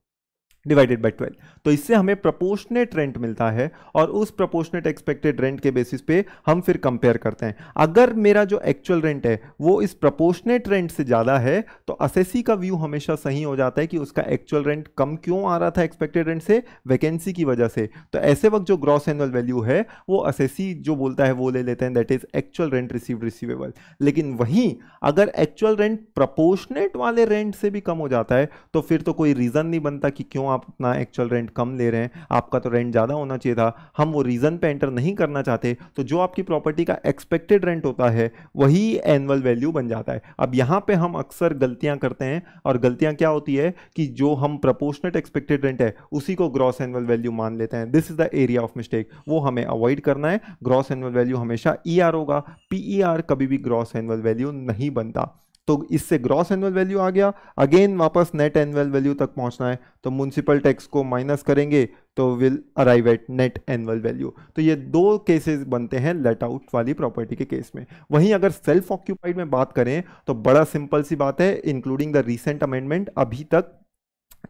divided by twelve तो इससे हमें प्रपोर्शनेट रेंट मिलता है और उस प्रपोर्शनेट एक्सपेक्टेड रेंट के बेसिस पे हम फिर कंपेयर करते हैं अगर मेरा जो एक्चुअल रेंट है वो इस प्रपोर्शनेट रेंट से ज़्यादा है तो असेसी का व्यू हमेशा सही हो जाता है कि उसका एक्चुअल रेंट कम क्यों आ रहा था एक्सपेक्टेड रेंट से वैकेंसी की वजह से तो ऐसे वक्त जो ग्रॉस एनुअल वैल्यू है वो असेसी जो बोलता है वो ले लेते हैं that is actual rent receive receivable लेकिन वहीं अगर एक्चुअल रेंट प्रपोर्शनेट वाले रेंट से भी कम हो जाता है तो फिर तो कोई रीज़न नहीं बनता कि क्यों आप अपना एक्चुअल रेंट कम ले रहे हैं आपका तो रेंट ज़्यादा होना चाहिए था हम वो रीज़न पे एंटर नहीं करना चाहते तो जो आपकी प्रॉपर्टी का एक्सपेक्टेड रेंट होता है वही एनुअल वैल्यू बन जाता है अब यहाँ पे हम अक्सर गलतियाँ करते हैं और गलतियाँ क्या होती है कि जो हम प्रपोर्शनट एक्सपेक्टेड रेंट है उसी को ग्रॉस एनुअल वैल्यू मान लेते हैं this is the area of mistake वो हमें अवॉइड करना है ग्रॉस एनुअल वैल्यू हमेशा ई e होगा पी e कभी भी ग्रॉस एनुअल वैल्यू नहीं बनता तो इससे ग्रॉस एनुअल वैल्यू आ गया अगेन वापस नेट एनुअल वैल्यू तक पहुंचना है तो म्यूनसिपल टैक्स को माइनस करेंगे तो will arrive at net annual value तो ये दो केसेस बनते हैं लेट आउट वाली प्रॉपर्टी के केस में वहीं अगर सेल्फ ऑक्यूपाइड में बात करें तो बड़ा सिंपल सी बात है इंक्लूडिंग द रिसेंट अमेंडमेंट अभी तक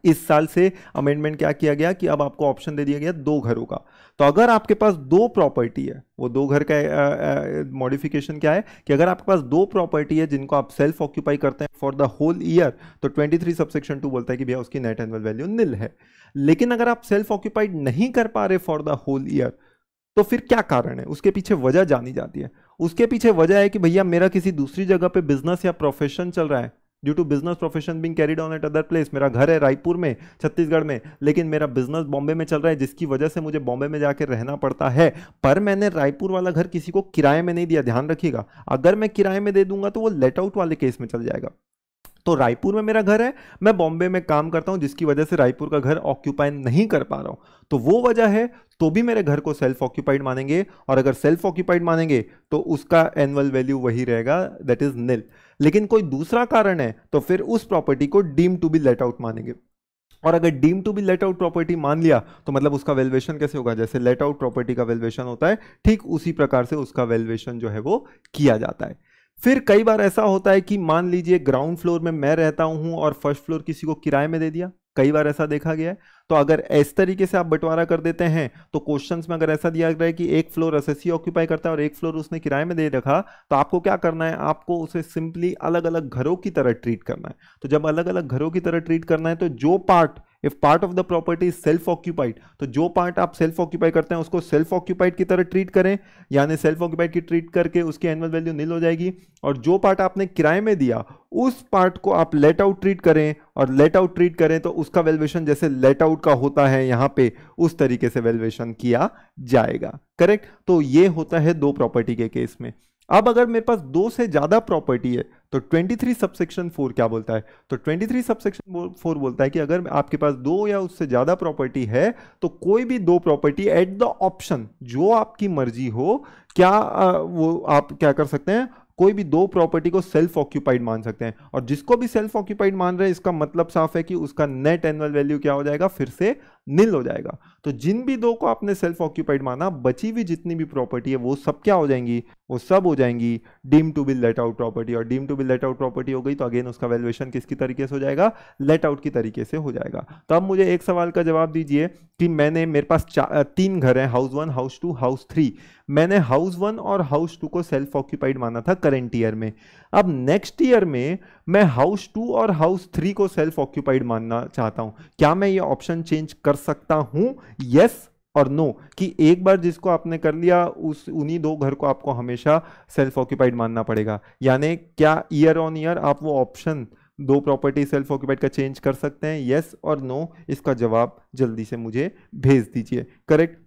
इस साल से अमेंडमेंट क्या किया गया कि अब आपको ऑप्शन दे दिया गया दो घरों का तो अगर आपके पास दो प्रॉपर्टी है वो दो घर का मॉडिफिकेशन क्या है कि अगर आपके पास दो प्रॉपर्टी है जिनको आप सेल्फ ऑक्यूपाई करते हैं फॉर द होल ईयर तो 23 सबसेक्शन टू बोलता है कि भैया उसकी नेट एनअल वैल्यू निल है लेकिन अगर आप सेल्फ ऑक्यूपाइड नहीं कर पा रहे फॉर द होल ईयर तो फिर क्या कारण है उसके पीछे वजह जानी जाती है उसके पीछे वजह है कि भैया मेरा किसी दूसरी जगह पे बिजनेस या प्रोफेशन चल रहा है due to business profession being carried on at other place मेरा घर है रायपुर में छत्तीसगढ़ में लेकिन मेरा बिजनेस बॉम्बे में चल रहा है जिसकी वजह से मुझे बॉम्बे में जाकर रहना पड़ता है पर मैंने रायपुर वाला घर किसी को किराए में नहीं दिया ध्यान रखिएगा अगर मैं किराए में दे दूंगा तो वो लेट आउट वाले केस में चल जाएगा तो रायपुर में मेरा घर है मैं बॉम्बे में काम करता हूँ जिसकी वजह से रायपुर का घर ऑक्यूपाई नहीं कर पा रहा हूँ तो वो वजह है तो भी मेरे घर को सेल्फ ऑक्यूपाइड मानेंगे और अगर सेल्फ ऑक्यूपाइड मानेंगे तो उसका एनुअल वैल्यू वही रहेगा दैट इज निल लेकिन कोई दूसरा कारण है तो फिर उस प्रॉपर्टी को deem to be let out मानेंगे और अगर deem to be let out property मान लिया तो मतलब उसका वेल्युएशन कैसे होगा जैसे लेट आउट प्रॉपर्टी का वैल्यूएशन होता है ठीक उसी प्रकार से उसका वैल्यूएशन जो है वो किया जाता है फिर कई बार ऐसा होता है कि मान लीजिए ग्राउंड फ्लोर में मैं रहता हूं और फर्स्ट फ्लोर किसी को किराए में दे दिया कई बार ऐसा देखा गया है तो अगर इस तरीके से आप बंटवारा कर देते हैं तो क्वेश्चंस में अगर ऐसा दिया गया है कि एक फ्लोर एसएससी ऑक्यूपाई करता है और एक फ्लोर उसने किराए में दे रखा तो आपको क्या करना है आपको उसे सिंपली अलग अलग घरों की तरह ट्रीट करना है तो जब अलग अलग घरों की तरह ट्रीट करना है तो जो part if part of the property is self occupied तो जो पार्ट आप सेल्फ ऑक्यूपाई करते हैं उसको सेल्फ ऑक्यूपाइड की तरह ट्रीट करें यानी सेल्फ ऑक्यूपाइड की ट्रीट करके उसकी एनुअल वैल्यू नील हो जाएगी और जो पार्ट आपने किराए में दिया उस पार्ट को आप लेट आउट ट्रीट करें और लेट आउट ट्रीट करें तो उसका वैल्यूएशन जैसे लेट आउट का होता है यहां पे उस तरीके से वैल्यूएशन किया जाएगा करेक्ट तो ये होता है दो प्रॉपर्टी के केस में अब अगर मेरे पास दो से ज़्यादा प्रॉपर्टी है तो 23 सबसेक्शन 4 क्या बोलता है तो 23 सबसेक्शन 4 बोलता है कि अगर आपके पास दो या उससे ज़्यादा प्रॉपर्टी है तो कोई भी दो प्रॉपर्टी एट द ऑप्शन जो आपकी मर्जी हो क्या वो आप क्या कर सकते हैं कोई भी दो प्रॉपर्टी को सेल्फ ऑक्यूपाइड मान सकते हैं और जिसको भी सेल्फ ऑक्यूपाइड मान रहे हैं इसका मतलब साफ है कि उसका नेट एनुअल वैल्यू क्या हो जाएगा फिर से निल हो जाएगा तो जिन भी दो को आपने सेल्फ ऑक्यूपाइड माना बची हुई जितनी भी प्रॉपर्टी है वो सब क्या हो जाएंगी वो सब हो जाएंगी deem to be let out property और deem to be let out property हो गई तो अगेन उसका वैल्यूएशन किसकी तरीके से हो जाएगा लेट आउट की तरीके से हो जाएगा तो अब मुझे एक सवाल का जवाब दीजिए कि मैंने मेरे पास तीन घर हैं house one house two house three मैंने हाउस वन और हाउस टू को सेल्फ ऑक्यूपाइड माना था करेंट ईयर में अब नेक्स्ट ईयर में मैं हाउस टू और हाउस थ्री को सेल्फ ऑक्यूपाइड मानना चाहता हूँ क्या मैं ये ऑप्शन चेंज कर सकता हूं यस और नो कि एक बार जिसको आपने कर लिया उस उन्हीं दो घर को आपको हमेशा सेल्फ ऑक्यूपाइड मानना पड़ेगा यानी क्या ईयर ऑन ईयर आप वो ऑप्शन दो प्रॉपर्टी सेल्फ ऑक्यूपाइड का चेंज कर सकते हैं यस और नो इसका जवाब जल्दी से मुझे भेज दीजिए करेक्ट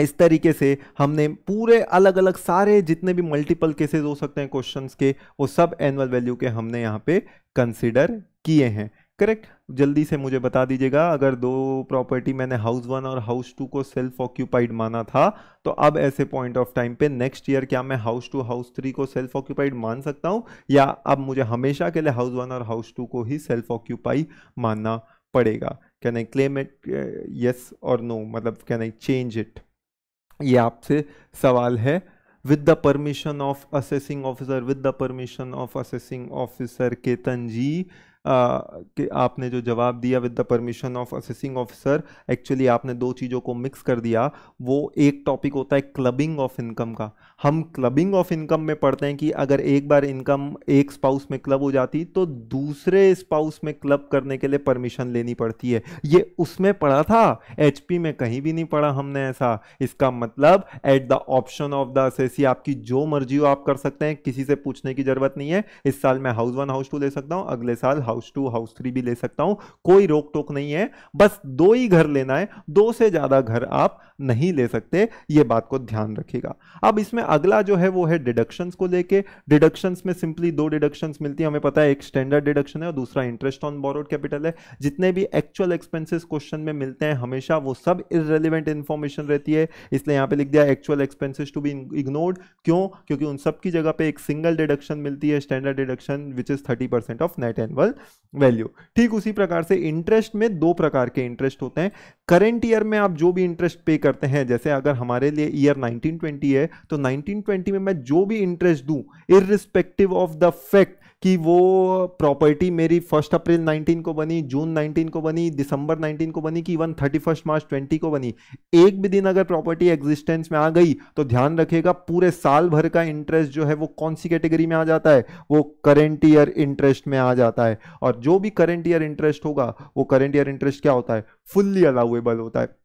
इस तरीके से हमने पूरे अलग अलग सारे जितने भी मल्टीपल केसेस हो सकते हैं क्वेश्चंस के वो सब एनुअल वैल्यू के हमने यहाँ पे कंसीडर किए हैं करेक्ट जल्दी से मुझे बता दीजिएगा अगर दो प्रॉपर्टी मैंने हाउस वन और हाउस टू को सेल्फ ऑक्यूपाइड माना था तो अब ऐसे पॉइंट ऑफ टाइम पे नेक्स्ट ईयर क्या मैं हाउस टू हाउस थ्री को सेल्फ ऑक्यूपाइड मान सकता हूँ या अब मुझे हमेशा के लिए हाउस वन और हाउस टू को ही सेल्फ ऑक्यूपाई मानना पड़ेगा can I claim it yes और नो मतलब कैन आई चेंज इट ये आपसे सवाल है with the permission of assessing officer with the permission of assessing officer Ketan ji कि आपने जो जवाब दिया with the permission of assessing officer actually आपने दो चीज़ों को मिक्स कर दिया वो एक टॉपिक होता है क्लबिंग ऑफ इनकम का हम क्लबिंग ऑफ इनकम में पढ़ते हैं कि अगर एक बार इनकम एक स्पाउस में क्लब हो जाती तो दूसरे स्पाउस में क्लब करने के लिए परमिशन लेनी पड़ती है ये उसमें पढ़ा था एच में कहीं भी नहीं पढ़ा हमने ऐसा इसका मतलब at the option of the assessee आपकी जो मर्जी हो आप कर सकते हैं किसी से पूछने की जरूरत नहीं है इस साल मैं हाउस वन हाउस टू ले सकता हूँ अगले साल हाउस टू हाउस थ्री भी ले सकता हूँ कोई रोक टोक नहीं है बस दो ही घर लेना है दो से ज़्यादा घर आप नहीं ले सकते ये बात को ध्यान रखिएगा अब इसमें अगला जो है वो है डिडक्शंस को लेके डिडक्शंस में सिंपली दो डिडक्शंस मिलती है हमें पता है एक स्टैंडर्ड डिडक्शन है और दूसरा इंटरेस्ट ऑन बोरोड कैपिटल है जितने भी एक्चुअल एक्सपेंसेस क्वेश्चन में मिलते हैं हमेशा वो सब इरेलीवेंट इन्फॉर्मेशन रहती है इसलिए यहाँ पे लिख दिया actual expenses to be ignored क्यों क्योंकि उन सब की जगह पे एक सिंगल डिडक्शन मिलती है standard deduction which is thirty percent of net annual value ठीक उसी प्रकार से इंटरेस्ट में दो प्रकार के इंटरेस्ट होते हैं करेंट ईयर में आप जो भी इंटरेस्ट पे करते हैं जैसे अगर हमारे लिए ईयर 1920 है तो 1920 में मैं जो भी इंटरेस्ट दूं इरिस्पेक्टिव ऑफ द फैक्ट कि वो प्रॉपर्टी मेरी फर्स्ट अप्रैल 19 को बनी जून 19 को बनी दिसंबर 19 को बनी कि इवन थर्टी मार्च 20 को बनी एक भी दिन अगर प्रॉपर्टी एग्जिस्टेंस में आ गई तो ध्यान रखिएगा पूरे साल भर का इंटरेस्ट जो है वो कौन सी कैटेगरी में आ जाता है वो करेंट ईयर इंटरेस्ट में आ जाता है और जो भी करेंट ईयर इंटरेस्ट होगा वो करेंट ईयर इंटरेस्ट क्या होता है फुल्ली अलाउेबल होता है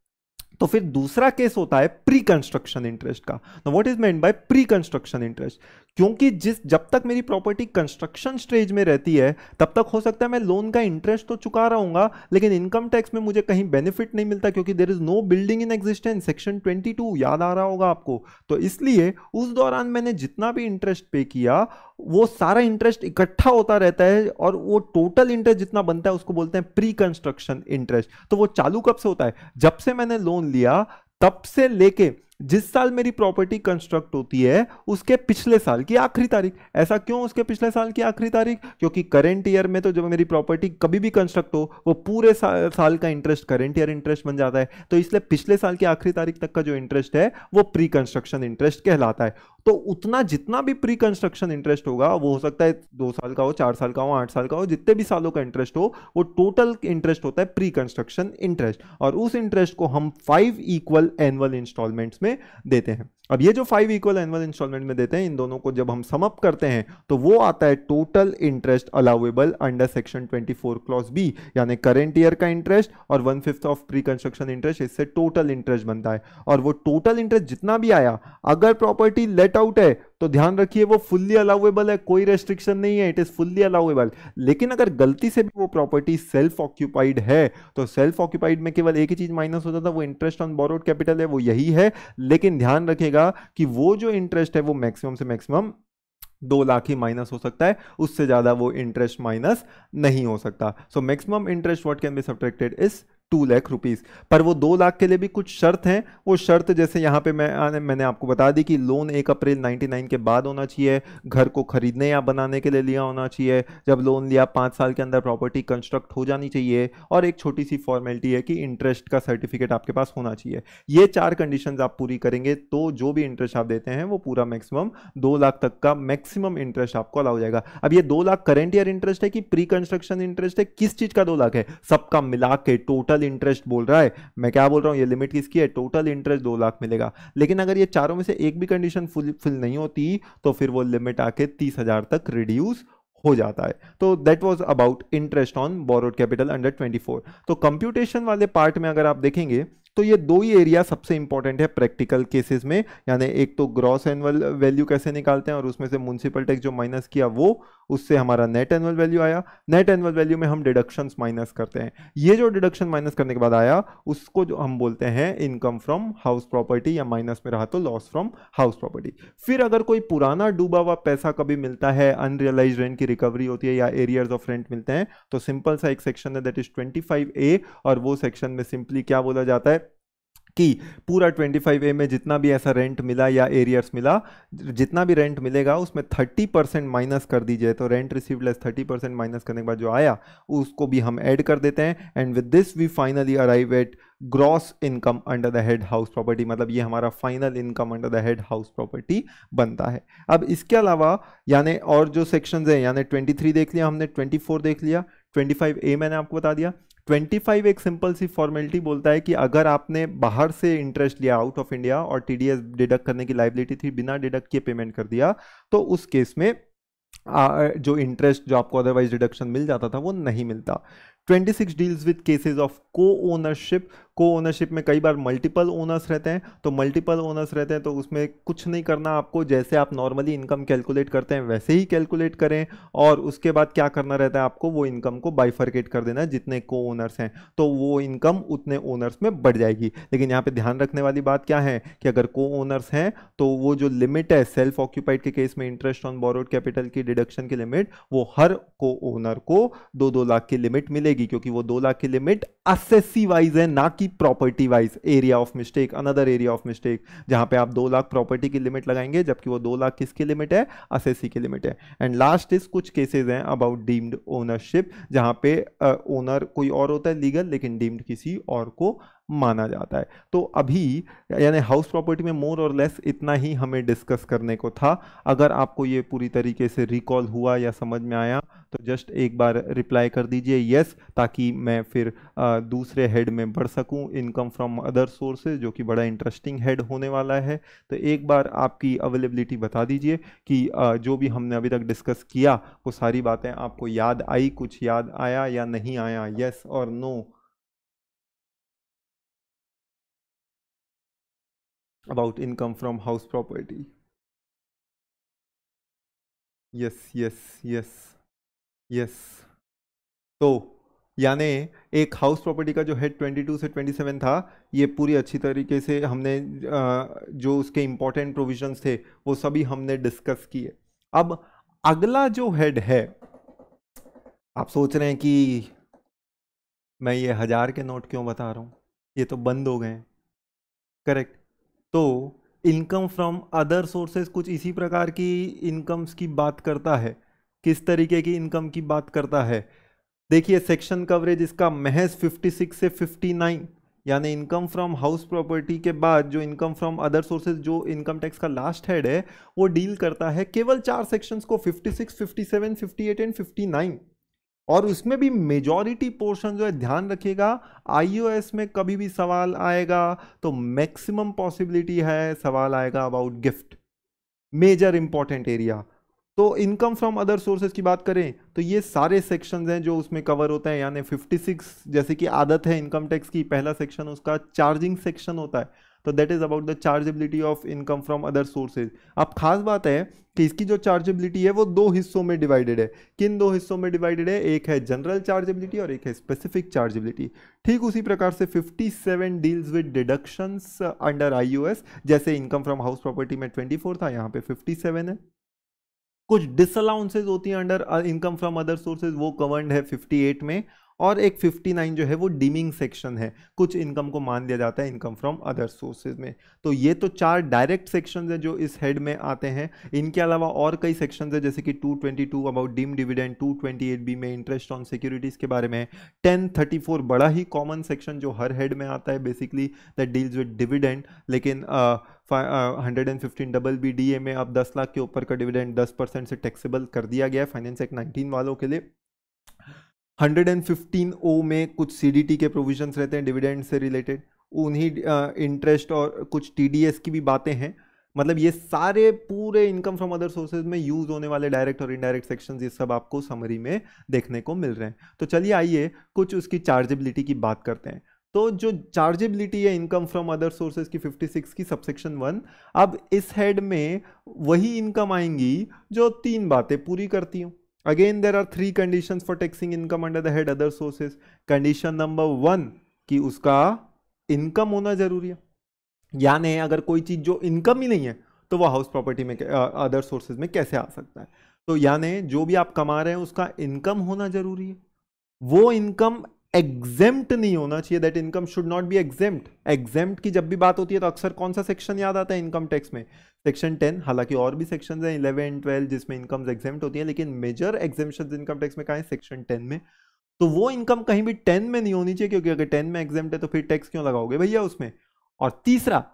तो फिर दूसरा केस होता है प्री कंस्ट्रक्शन इंटरेस्ट का what is meant by pre construction interest क्योंकि जिस जब तक मेरी प्रॉपर्टी कंस्ट्रक्शन स्टेज में रहती है तब तक हो सकता है मैं लोन का इंटरेस्ट तो चुका रहूंगा लेकिन इनकम टैक्स में मुझे कहीं बेनिफिट नहीं मिलता क्योंकि there is no building in existence section 22 याद आ रहा होगा आपको तो इसलिए उस दौरान मैंने जितना भी इंटरेस्ट पे किया वो सारा इंटरेस्ट इकट्ठा होता रहता है और वो टोटल इंटरेस्ट जितना बनता है उसको बोलते हैं प्री कंस्ट्रक्शन इंटरेस्ट तो वो चालू कब से होता है जब से मैंने लोन लिया तब से लेके जिस साल मेरी प्रॉपर्टी कंस्ट्रक्ट होती है उसके पिछले साल की आखिरी तारीख ऐसा क्यों उसके पिछले साल की आखिरी तारीख क्योंकि करेंट ईयर में तो जब मेरी प्रॉपर्टी कभी भी कंस्ट्रक्ट हो वो पूरे सा, साल का इंटरेस्ट करेंट ईयर इंटरेस्ट बन जाता है तो इसलिए पिछले साल की आखिरी तारीख तक का जो इंटरेस्ट है वो प्री कंस्ट्रक्शन इंटरेस्ट कहलाता है तो उतना जितना भी प्री कंस्ट्रक्शन इंटरेस्ट होगा वो हो सकता है दो साल का हो चार साल का हो आठ साल का हो जितने भी सालों का इंटरेस्ट हो वो टोटल इंटरेस्ट होता है प्री कंस्ट्रक्शन इंटरेस्ट और उस इंटरेस्ट को हम फाइव इक्वल एनुअल इंस्टॉलमेंट्स में में देते हैं अब ये जो फाइव इक्वल एनुअल इंस्टॉलमेंट में देते हैं इन दोनों को जब हम समअप करते हैं तो वो आता है total interest allowable under section 24 four clause B यानी करेंट ईयर का इंटरेस्ट और one fifth of pre construction interest इससे टोटल इंटरेस्ट बनता है और वो टोटल इंटरेस्ट जितना भी आया अगर प्रॉपर्टी लेट आउट है तो ध्यान रखिए वो फुल्ली अलाउेबल है कोई रेस्ट्रिक्शन नहीं है इट इज़ फुल्ली अलाउेबल लेकिन अगर गलती से भी वो प्रॉपर्टी सेल्फ ऑक्यूपाइड है तो सेल्फ ऑक्यूपाइड में केवल एक ही चीज़ माइनस होता था वो इंटरेस्ट ऑन बोरोड कैपिटल है वो यही है लेकिन ध्यान रखेगा कि वो जो इंटरेस्ट है वो मैक्सिमम से मैक्सिमम दो लाख ही माइनस हो सकता है उससे ज़्यादा वो इंटरेस्ट माइनस नहीं हो सकता so maximum interest what can be subtracted is two lakh rupees पर वो दो लाख के लिए भी कुछ शर्त हैं वो शर्त जैसे यहाँ पे मैं आने, मैंने आपको बता दी कि लोन एक अप्रैल 99 के बाद होना चाहिए घर को खरीदने या बनाने के लिए लिया होना चाहिए जब लोन लिया पाँच साल के अंदर प्रॉपर्टी कंस्ट्रक्ट हो जानी चाहिए और एक छोटी सी फॉर्मेलिटी है कि इंटरेस्ट का सर्टिफिकेट आपके पास होना चाहिए ये चार कंडीशन आप पूरी करेंगे तो जो भी इंटरेस्ट आप देते हैं वो पूरा मैक्सिमम दो लाख तक का मैक्सिमम इंटरेस्ट आपको अलाउ हो जाएगा अब ये दो लाख करेंट ईयर इंटरेस्ट है कि प्री कंस्ट्रक्शन इंटरेस्ट है किस चीज़ का दो लाख है सबका मिला के टोटल टोटल इंटरेस्ट बोल रहा है मैं क्या बोल रहा हूँ ये लिमिट किसकी है टोटल इंटरेस्ट दो लाख मिलेगा लेकिन अगर ये चारों में से एक भी कंडीशन फुलफिल नहीं होती तो फिर वो लिमिट आके तीस हजार तक रिड्यूस हो जाता है तो that was about interest on borrowed capital under 24 तो कंप्यूटेशन वाले पार्ट में अगर आप देखेंगे तो ये दो ही एरिया सबसे इंपॉर्टेंट है प्रैक्टिकल केसेस में यानी एक तो ग्रॉस एनुअल वैल्यू कैसे निकालते हैं और उसमें से म्यूनसिपल टैक्स जो माइनस किया वो उससे हमारा नेट एनुअल वैल्यू आया नेट एनुअल वैल्यू में हम डिडक्शंस माइनस करते हैं ये जो डिडक्शन माइनस करने के बाद आया उसको जो हम बोलते हैं इनकम फ्रॉम हाउस प्रॉपर्टी या माइनस में रहा तो लॉस फ्रॉम हाउस प्रॉपर्टी फिर अगर कोई पुराना डूबा हुआ पैसा कभी मिलता है अनरियलाइज रेंट की रिकवरी होती है या एरियर्स ऑफ रेंट मिलते हैं तो सिंपल सा एक सेक्शन है दैट इज ट्वेंटी ए और वो सेक्शन में सिंपली क्या बोला जाता है कि पूरा 25 ए में जितना भी ऐसा रेंट मिला या एरियर्स मिला जितना भी रेंट मिलेगा उसमें 30 परसेंट माइनस कर दीजिए तो rent receive less thirty percent minus करने के बाद जो आया उसको भी हम ऐड कर देते हैं and with this we finally arrive at gross income under the head house property मतलब ये हमारा final income under the head house property बनता है अब इसके अलावा यानी और जो सेक्शन है यानी ट्वेंटी देख लिया हमने ट्वेंटी देख लिया ट्वेंटी ए मैंने आपको बता दिया फाइव एक सिंपल सी फॉर्मेलिटी बोलता है कि अगर आपने बाहर से इंटरेस्ट लिया आउट ऑफ इंडिया और टीडीएस डिडक्ट करने की लाइबिलिटी थी बिना डिडक्ट किए पेमेंट कर दिया तो उस केस में आ, जो इंटरेस्ट जो आपको अदरवाइज डिडक्शन मिल जाता था वो नहीं मिलता 26 deals with cases of co ownership co ownership में कई बार मल्टीपल ओनर्स रहते हैं तो मल्टीपल ओनर्स रहते हैं तो उसमें कुछ नहीं करना आपको जैसे आप नॉर्मली इनकम कैलकुलेट करते हैं वैसे ही कैलकुलेट करें और उसके बाद क्या करना रहता है आपको वो इनकम को बाइफर्केट कर देना जितने को ओनर्स हैं तो वो इनकम उतने ओनर्स में बढ़ जाएगी लेकिन यहाँ पर ध्यान रखने वाली बात क्या है कि अगर को ओनर्स हैं तो वो जो लिमिट है सेल्फ ऑक्यूपाइड के केस में इंटरेस्ट ऑन बोरोड कैपिटल की डिडक्शन की लिमिट वो हर को ओनर को दो दो लाख की लिमिट मिलेगी क्योंकि वो दो लाख की लिमिट अस एक्सेसी वाइज है ना कि property wise area of mistake another area of mistake जहां पे आप दो लाख प्रॉपर्टी की लिमिट लगाएंगे जबकि वो दो लाख किसकी लिमिट है असेसी की लिमिट है एंड लास्ट इज कुछ केसेज हैं अबाउट डीम्ड ओनरशिप जहां पे ओनर uh, कोई और होता है लीगल लेकिन डीम्ड किसी और को माना जाता है तो अभी यानी हाउस प्रॉपर्टी में मोर और लेस इतना ही हमें डिस्कस करने को था अगर आपको ये पूरी तरीके से रिकॉल हुआ या समझ में आया तो जस्ट एक बार रिप्लाई कर दीजिए यस ताकि मैं फिर आ, दूसरे हेड में बढ़ सकूं इनकम फ्रॉम अदर सोर्सेज जो कि बड़ा इंटरेस्टिंग हेड होने वाला है तो एक बार आपकी अवेलेबिलिटी बता दीजिए कि आ, जो भी हमने अभी तक डिस्कस किया वो सारी बातें आपको याद आई कुछ याद आया या नहीं आया यस और no about income from house property yes yes yes yes तो यानी एक हाउस प्रॉपर्टी का जो है 22 से 27 था ये पूरी अच्छी तरीके से हमने जो उसके इम्पोर्टेंट प्रोविजंस थे वो सभी हमने डिस्कस किए अब अगला जो हेड है आप सोच रहे हैं कि मैं ये हज़ार के नोट क्यों बता रहा हूँ ये तो बंद हो गए करेक्ट तो इनकम फ्रॉम अदर सोर्सेज कुछ इसी प्रकार की इनकम्स की बात करता है किस तरीके की इनकम की बात करता है देखिए सेक्शन कवरेज इसका महज 56 से 59 यानी इनकम फ्रॉम हाउस प्रॉपर्टी के बाद जो इनकम फ्रॉम अदर सोर्सेज जो इनकम टैक्स का लास्ट हेड है वो डील करता है केवल चार सेक्शंस को 56, 57, 58 एंड 59 और उसमें भी मेजॉरिटी पोर्शन जो है ध्यान रखिएगा आईओएस में कभी भी सवाल आएगा तो मैक्सिमम पॉसिबिलिटी है सवाल आएगा about gift major important area तो इनकम फ्रॉम अदर सोर्सेज की बात करें तो ये सारे सेक्शंस हैं जो उसमें कवर होते हैं यानी 56 जैसे कि आदत है इनकम टैक्स की पहला सेक्शन उसका चार्जिंग सेक्शन होता है तो that is about the chargeability of income from other sources अब खास बात है कि इसकी जो चार्जेबिलिटी है वो दो हिस्सों में डिवाइडेड है किन दो हिस्सों में डिवाइडेड है एक है जनरल चार्जेबिलिटी और एक है स्पेसिफिक चार्जेबिलिटी ठीक उसी प्रकार से 57 deals with deductions under IOS जैसे इनकम फ्रॉम हाउस प्रॉपर्टी में 24 था यहाँ पे 57 है कुछ डिसअलाउंसेज होती हैं under income from other sources वो कवर्ड है 58 में और एक 59 जो है वो डीमिंग सेक्शन है कुछ इनकम को मान दिया जाता है इनकम फ्रॉम अदर सोर्सेज में तो ये तो चार डायरेक्ट सेक्शन है जो इस हेड में आते हैं इनके अलावा और कई सेक्शन है जैसे कि 222 अबाउट डीम डिविडेंड 228 बी में इंटरेस्ट ऑन सिक्योरिटीज़ के बारे में 1034 बड़ा ही कॉमन सेक्शन जो हर हेड में आता है basically that deals with dividend लेकिन hundred and fifteen double B D A में आप दस लाख के ऊपर का डिविडेंड दस परसेंट से टैक्सेबल कर दिया गया है फाइनेंस एक्ट नाइनटीन वालों के लिए 115 ओ में कुछ टी के प्रोविजंस रहते हैं डिविडेंड से रिलेटेड उन्हीं इंटरेस्ट और कुछ एस की भी बातें हैं मतलब ये सारे पूरे इनकम फ्रॉम अदर सोर्सेज में यूज होने वाले डायरेक्ट और इनडायरेक्ट सेक्शंस ये सब आपको समरी में देखने को मिल रहे हैं तो चलिए आइए कुछ उसकी चार्जेबिलिटी की बात करते हैं तो जो चार्जेबिलिटी है इनकम फ्रॉम अदर सोर्सेज की 56 की सबसेक्शन वन अब इस हेड में वही इनकम आएंगी जो तीन बातें पूरी करती हूँ again there are three condition for taxing income under the head other sources condition number one कि उसका इनकम होना जरूरी है यानी अगर कोई चीज़ जो इनकम ही नहीं है तो वह हाउस प्रॉपर्टी में अदर सोर्सेज में कैसे आ सकता है तो यानी जो भी आप कमा रहे हैं उसका इनकम होना जरूरी है वो इनकम एग्जेम्प्ट नहीं होना चाहिए that income should not be exempt exempt की जब भी बात होती है तो अक्सर कौन सा सेक्शन याद आता है इनकम टैक्स में सेक्शन टेन हालांकि और भी सेक्शन हैं इलेवन ट्वेल्व जिसमें इनकम्स एग्जेम्प्ट होती हैं लेकिन मेजर एग्जेम्पन इनकम टैक्स में कहा है सेक्शन टेन में तो वो इनकम कहीं भी टेन में नहीं होनी चाहिए क्योंकि अगर टेन में एग्जेम्प्ट है तो फिर टैक्स क्यों लगाओगे भैया उसमें और तीसरा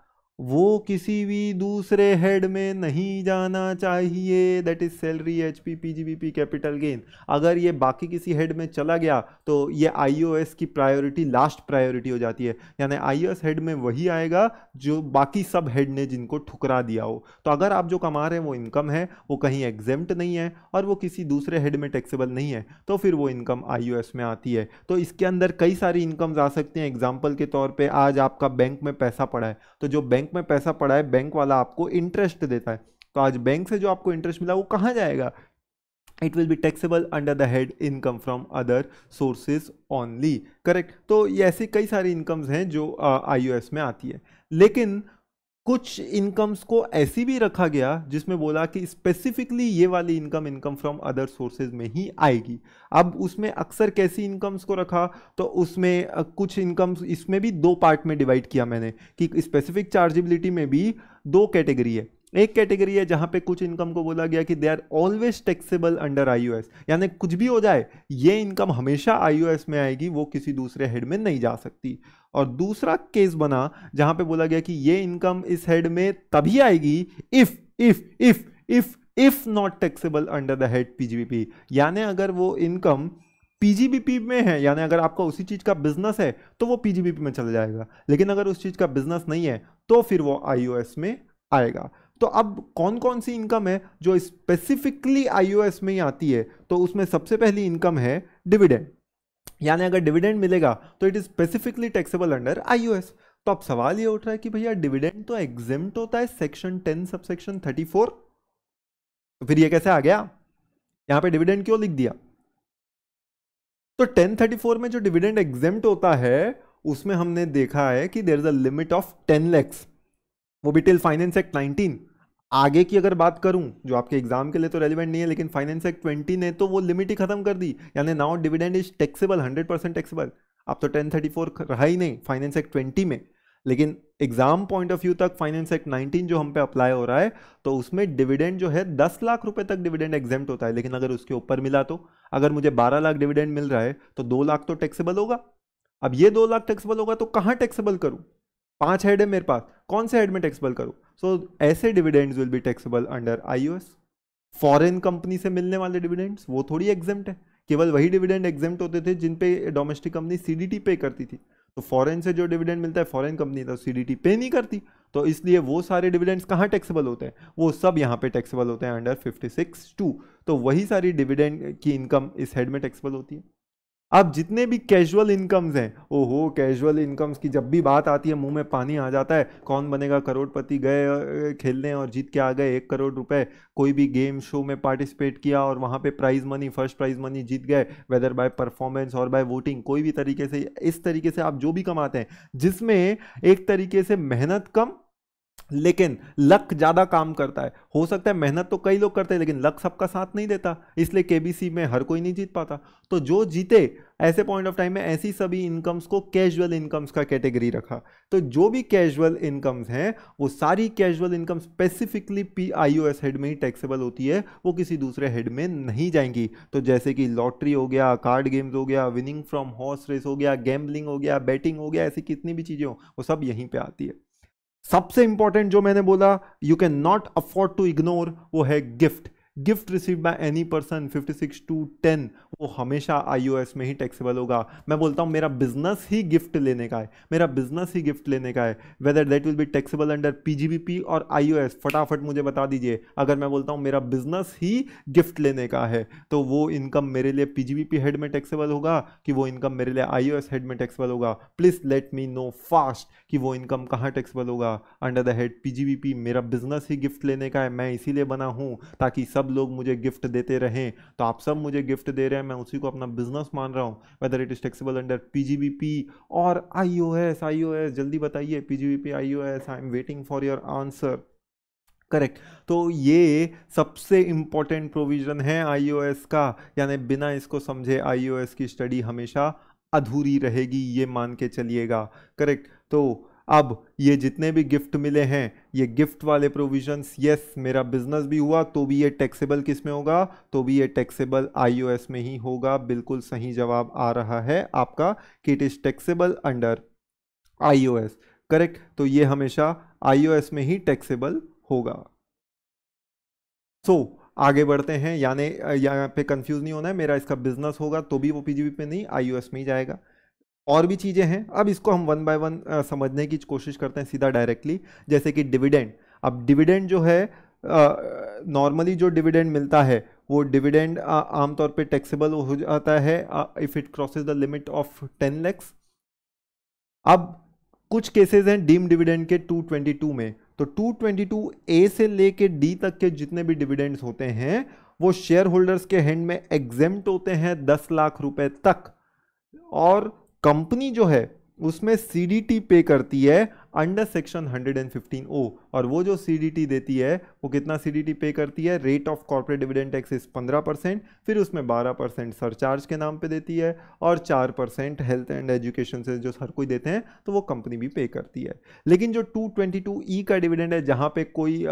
वो किसी भी दूसरे हेड में नहीं जाना चाहिए that is salary H P P G B P capital gain अगर ये बाकी किसी हेड में चला गया तो ये आई ओ एस की प्रायोरिटी लास्ट प्रायोरिटी हो जाती है यानी आई ओ एस हेड में वही आएगा जो बाकी सब हेड ने जिनको ठुकरा दिया हो तो अगर आप जो कमा रहे हैं वो इनकम है वो कहीं एग्जेम्प्ट नहीं है और वो किसी दूसरे हेड में टैक्सेबल नहीं है तो फिर वो इनकम आई ओ एस में आती है तो इसके अंदर कई सारी इनकम्स आ सकती हैं एग्जाम्पल के तौर पर आज आपका बैंक में पैसा पड़ा है तो जो बैंक बैंक में पैसा पड़ा है बैंक वाला आपको इंटरेस्ट देता है तो आज बैंक से जो आपको इंटरेस्ट मिला वो कहाँ जाएगा it will be taxable under the head income from other sources only correct तो ये ऐसी कई सारी इनकम्स हैं जो आई uh, में आती है लेकिन कुछ इनकम्स को ऐसी भी रखा गया जिसमें बोला कि स्पेसिफिकली ये वाली income income from other sources में ही आएगी अब उसमें अक्सर कैसी इनकम्स को रखा तो उसमें कुछ इनकम्स इसमें भी दो पार्ट में डिवाइड किया मैंने कि स्पेसिफिक चार्जेबिलिटी में भी दो कैटेगरी है एक कैटेगरी है जहाँ पे कुछ इनकम को बोला गया कि they are always taxable under I यानी कुछ भी हो जाए ये इनकम हमेशा आई में आएगी वो किसी दूसरे हेड में नहीं जा सकती और दूसरा केस बना जहाँ पे बोला गया कि ये इनकम इस हेड में तभी आएगी if if if if if not taxable under the head PGBP यानी अगर वो इनकम पीजीबीपी में है यानी अगर आपका उसी चीज़ का बिजनेस है तो वो पीजीबीपी में चला जाएगा लेकिन अगर उस चीज़ का बिजनेस नहीं है तो फिर वो आईओएस में आएगा तो अब कौन कौन सी इनकम है जो स्पेसिफिकली आईओएस में ही आती है तो उसमें सबसे पहली इनकम है डिविडेंड यानी अगर डिविडेंड मिलेगा तो it is specifically taxable under IOS तो अब सवाल ये उठ रहा है कि भैया डिविडेंड तो एग्जिम्ट होता है सेक्शन टेन सब सेक्शन थर्टी फोर तो फिर ये कैसे आ गया यहां पे डिविडेंड क्यों लिख दिया तो टेन थर्टी फोर में जो डिविडेंड एग्जिम्ट होता है उसमें हमने देखा है कि there is a limit of ten lakhs वो भी टिल फाइनेंस एक्ट नाइनटीन आगे की अगर बात करूं जो आपके एग्जाम के लिए तो रेलिवेंट नहीं है लेकिन फाइनेंस एक्ट ट्वेंटी ने तो वो लिमिट ही खत्म कर दी यानी now dividend is taxable hundred percent taxable अब तो टेन थर्टी फोर रहा ही नहीं फाइनेंस एक्ट ट्वेंटी में लेकिन एग्जाम पॉइंट ऑफ व्यू तक फाइनेंस एक्ट नाइनटीन जो हम पे अप्लाई हो रहा है तो उसमें डिविडेंड जो है दस लाख रुपए तक डिविडेंड एग्जेम्ट होता है लेकिन अगर उसके ऊपर मिला तो अगर मुझे बारह लाख डिविडेंड मिल रहा है तो दो लाख तो टैक्सेबल होगा अब ये दो लाख टैक्सेबल होगा तो कहाँ टैक्सेबल करूँ पांच हेड है मेरे पास कौन से हेड में टैक्सेबल करूँ सो so, ऐसे dividends will be taxable under I foreign company से मिलने वाले डिविडेंड्स वो थोड़ी एग्जेम्ट है केवल वही डिविडेंड एग्जेम्ट होते थे जिन पे डोमेस्टिक कंपनी टी पे करती थी तो फॉरेन से जो डिविडेंड मिलता है फॉरेन कंपनी तो टी पे नहीं करती तो इसलिए वो सारे डिविडेंड्स कहाँ टैक्सेबल होते हैं वो सब यहाँ पे टैक्सेबल होते हैं अंडर फिफ्टी सिक्स टू तो वही सारी डिविडेंड की इनकम इस हेड में टैक्सेबल होती है आप जितने भी कैजुअल इनकम्स हैं ओहो कैजुअल इनकम्स की जब भी बात आती है मुंह में पानी आ जाता है कौन बनेगा करोड़पति गए खेलने और जीत के आ गए एक करोड़ रुपए कोई भी गेम शो में पार्टिसिपेट किया और वहाँ पे prize money first prize money जीत गए वेदर बाय परफॉर्मेंस और बाय वोटिंग कोई भी तरीके से इस तरीके से आप जो भी कमाते हैं जिसमें एक तरीके से मेहनत कम लेकिन लक ज़्यादा काम करता है हो सकता है मेहनत तो कई लोग करते हैं लेकिन लक सबका साथ नहीं देता इसलिए केबीसी में हर कोई नहीं जीत पाता तो जो जीते ऐसे पॉइंट ऑफ टाइम में ऐसी सभी इनकम्स को कैजुअल इनकम्स का कैटेगरी रखा तो जो भी कैजुअल इनकम्स हैं वो सारी casual income specifically P I head में ही टैक्सेबल होती है वो किसी दूसरे हेड में नहीं जाएंगी तो जैसे कि लॉटरी हो गया कार्ड गेम्स हो गया विनिंग फ्रॉम हॉर्स रेस हो गया गैम्बलिंग हो गया बैटिंग हो गया ऐसी कितनी भी चीज़ें हो वो सब यहीं पर आती है सबसे इंपॉर्टेंट जो मैंने बोला you can not afford to ignore वो है gift gift receive by any person 56 to 10 वो हमेशा आईओएस में ही टैक्सेबल होगा मैं बोलता हूँ मेरा बिजनेस ही गिफ्ट लेने का है मेरा बिजनेस ही गिफ्ट लेने का है whether that will be taxable under PGBP और आईओएस फटाफट मुझे बता दीजिए अगर मैं बोलता हूँ मेरा बिजनेस ही गिफ्ट लेने का है तो वो इनकम मेरे लिए पीजीबीपी हेड में टैक्सेबल होगा कि वो इनकम मेरे लिए आईओएस हेड में टैक्सेबल होगा please let me know fast कि वो इनकम कहाँ टैक्सेबल होगा अंडर द हेड पी मेरा बिजनेस ही गिफ्ट लेने का है मैं इसीलिए बना हूँ ताकि सब लोग मुझे गिफ्ट देते रहें तो आप सब मुझे गिफ्ट दे रहे हैं मैं उसी को अपना बिजनेस मान रहा हूँ whether it is taxable under P और ओ एस जल्दी बताइए PGBP IOS I am waiting for your answer correct तो ये सबसे इंपॉर्टेंट प्रोविज़न है आईओएस का यानी बिना इसको समझे आईओएस की स्टडी हमेशा अधूरी रहेगी ये मान के चलिएगा करेक्ट तो अब ये जितने भी गिफ्ट मिले हैं ये गिफ्ट वाले प्रोविजंस यस मेरा बिजनेस भी हुआ तो भी ये टैक्सेबल किस में होगा तो भी ये टैक्सेबल आईओएस में ही होगा बिल्कुल सही जवाब आ रहा है आपका कि it is taxable under IOS correct तो ये हमेशा आईओएस में ही टैक्सेबल होगा सो so, आगे बढ़ते हैं यानी यहाँ पे कंफ्यूज नहीं होना है मेरा इसका बिजनेस होगा तो भी वो पीजीबी पे नहीं आईओएस में ही जाएगा और भी चीज़ें हैं अब इसको हम वन बाय वन समझने की कोशिश करते हैं सीधा डायरेक्टली जैसे कि डिविडेंड अब डिविडेंड जो है नॉर्मली जो डिविडेंड मिलता है वो डिविडेंड आमतौर पे टैक्सेबल हो जाता है if it crosses the limit of ten lakhs अब कुछ केसेस हैं डीम डिविडेंड के 222 में तो 222 ए से लेके डी तक के जितने भी डिविडेंड्स होते हैं वो शेयर होल्डर्स के हैंड में एग्जेम्प्ट होते हैं दस लाख रुपए तक और कंपनी जो है उसमें सी पे करती है अंडर सेक्शन 115 ओ और वो जो सी देती है वो कितना सी पे करती है rate of corporate dividend tax is पंद्रह परसेंट फिर उसमें 12 परसेंट सरचार्ज के नाम पे देती है और 4 परसेंट हेल्थ एंड एजुकेशन से जो हर कोई देते हैं तो वो कंपनी भी पे करती है लेकिन जो 222 ई e का डिविडेंड है जहाँ पे कोई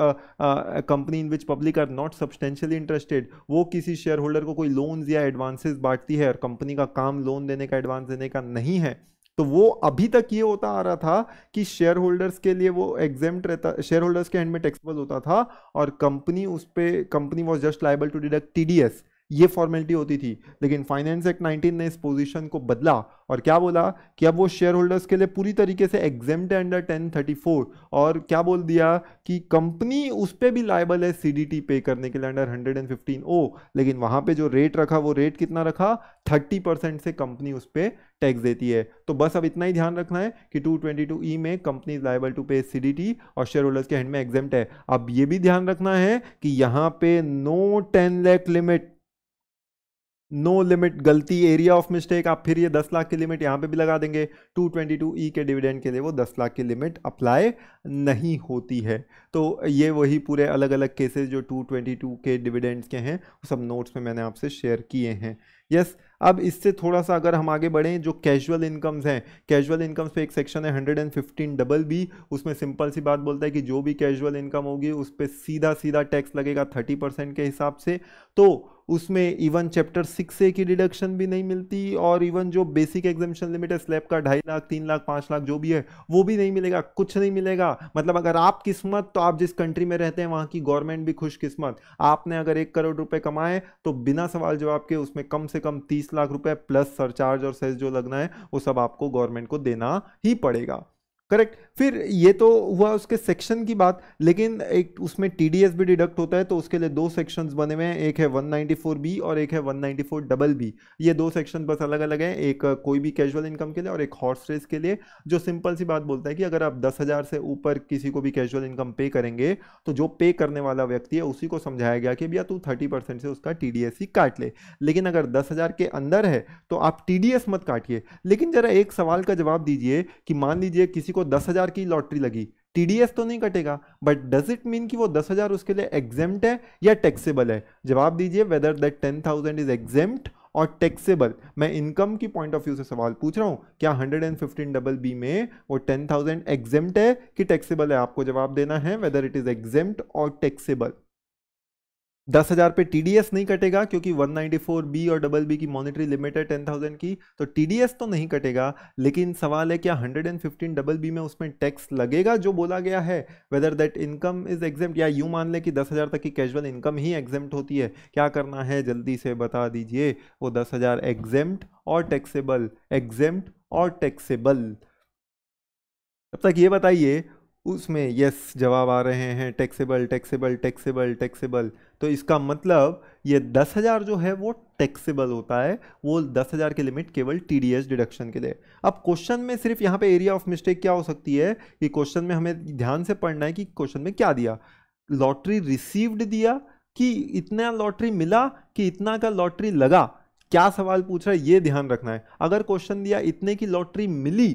company in which public are not substantially interested वो किसी शेयर होल्डर को कोई लोन्स या एडवांसेज बांटती है और कंपनी का काम लोन देने का एडवांस देने का नहीं है तो वो अभी तक ये होता आ रहा था कि शेयर होल्डर्स के लिए वो एग्जाम रहता शेयर होल्डर्स के हैंड में टैक्सेबल होता था और कंपनी उस पर company was just liable to deduct T D S ये फॉर्मेलिटी होती थी लेकिन फाइनेंस एक्ट नाइनटीन ने इस पोजीशन को बदला और क्या बोला कि अब वो शेयर होल्डर्स के लिए पूरी तरीके से एग्जाम अंडर फोर और क्या बोल दिया कि कंपनी उस पर भी लाइबल है टी पे करने के लिए अंडर फिफ्टीन ओ लेकिन वहाँ पे जो रेट रखा वो रेट कितना रखा थर्टी परसेंट से कंपनी उस पर टैक्स देती है तो बस अब इतना ही ध्यान रखना है कि टू ट्वेंटी टू ई में company liable to pay T और शेयर होल्डर्स के हैंड में एग्जाम है अब ये भी ध्यान रखना है कि यहाँ पे no ten lakh limit no limit गलती एरिया ऑफ मिस्टेक आप फिर ये दस लाख की लिमिट यहाँ पे भी लगा देंगे टू ट्वेंटी टू ई के डिविडेंड के लिए वो दस लाख की लिमिट अप्लाई नहीं होती है तो ये वही पूरे अलग अलग केसेस जो टू ट्वेंटी टू के डिविडेंड्स के हैं वो सब नोट्स में मैंने आपसे शेयर किए हैं यस yes, अब इससे थोड़ा सा अगर हम आगे बढ़ें जो कैजुअल इनकम्स हैं कैजुअल इनकम्स पे एक सेक्शन है hundred and fifteen double B उसमें सिंपल सी बात बोलता है कि जो भी कैजुअल इनकम होगी उस पर सीधा सीधा टैक्स लगेगा थर्टी परसेंट के हिसाब से तो उसमें इवन चैप्टर सिक्स ए की डिडक्शन भी नहीं मिलती और इवन जो बेसिक एग्जामेशन लिमिट है स्लैब का ढाई लाख तीन लाख पाँच लाख जो भी है वो भी नहीं मिलेगा कुछ नहीं मिलेगा मतलब अगर आप किस्मत तो आप जिस कंट्री में रहते हैं वहाँ की गवर्नमेंट भी खुश किस्मत आपने अगर एक करोड़ रुपये कमाए तो बिना सवाल जवाब के उसमें कम से कम तीस लाख रुपये प्लस सरचार्ज और सेस जो लगना है वो सब आपको गवर्नमेंट को देना ही पड़ेगा करेक्ट फिर ये तो हुआ उसके सेक्शन की बात लेकिन एक उसमें टी भी डिडक्ट होता है तो उसके लिए दो सेक्शंस बने हुए हैं एक है बी और एक है 194 डबल बी ये दो सेक्शन बस अलग अलग हैं एक कोई भी कैजुअल इनकम के लिए और एक हॉर्स रेस के लिए जो सिंपल सी बात बोलता है कि अगर आप दस हज़ार से ऊपर किसी को भी कैजुअल इनकम पे करेंगे तो जो पे करने वाला व्यक्ति है उसी को समझाया गया कि भैया तू थर्टी से उसका टी ही काट ले लेकिन अगर दस के अंदर है तो आप टी मत काटिए लेकिन ज़रा एक सवाल का जवाब दीजिए कि मान लीजिए किसी को दस हज़ार की लॉटरी लगी टीडीएस तो नहीं कटेगा बट डज इट मीन कि वो दस हज़ार उसके लिए एग्जेम्ट है या टैक्सेबल है जवाब दीजिए whether that ten thousand is exempt और टैक्सेबल मैं इनकम की पॉइंट ऑफ व्यू से सवाल पूछ रहा हूँ क्या hundred and fifteen double B में वो टेन थाउजेंड एग्जेम्ट है कि टैक्सेबल है आपको जवाब देना है वेदर इट इज़ एग्जेम्ट और टैक्सेबल दस हज़ार पे टीडीएस नहीं कटेगा क्योंकि 194 बी और डबल बी की मॉनिटरी लिमिट है 10,000 की तो टीडीएस तो नहीं कटेगा लेकिन सवाल है क्या 115 डबल बी में उसमें टैक्स लगेगा जो बोला गया है whether that income is exempt या यू मान ले कि दस हजार तक की कैजुअल इनकम ही एग्जाम होती है क्या करना है जल्दी से बता दीजिए वो दस हज़ार और टैक्सेबल एग्जाम और टैक्सेबल तब तक ये बताइए उसमें यस जवाब आ रहे हैं टैक्सेबल टैक्सेबल टैक्सेबल टैक्सेबल तो इसका मतलब ये दस हज़ार जो है वो टैक्सेबल होता है वो दस हज़ार की लिमिट केवल टी डी एस डिडक्शन के लिए अब क्वेश्चन में सिर्फ यहाँ पे एरिया ऑफ मिस्टेक क्या हो सकती है कि क्वेश्चन में हमें ध्यान से पढ़ना है कि क्वेश्चन में क्या दिया लॉटरी रिसीव्ड दिया कि इतना लॉटरी मिला कि इतना का लॉटरी लगा क्या सवाल पूछ रहा है ये ध्यान रखना है अगर क्वेश्चन दिया इतने की लॉटरी मिली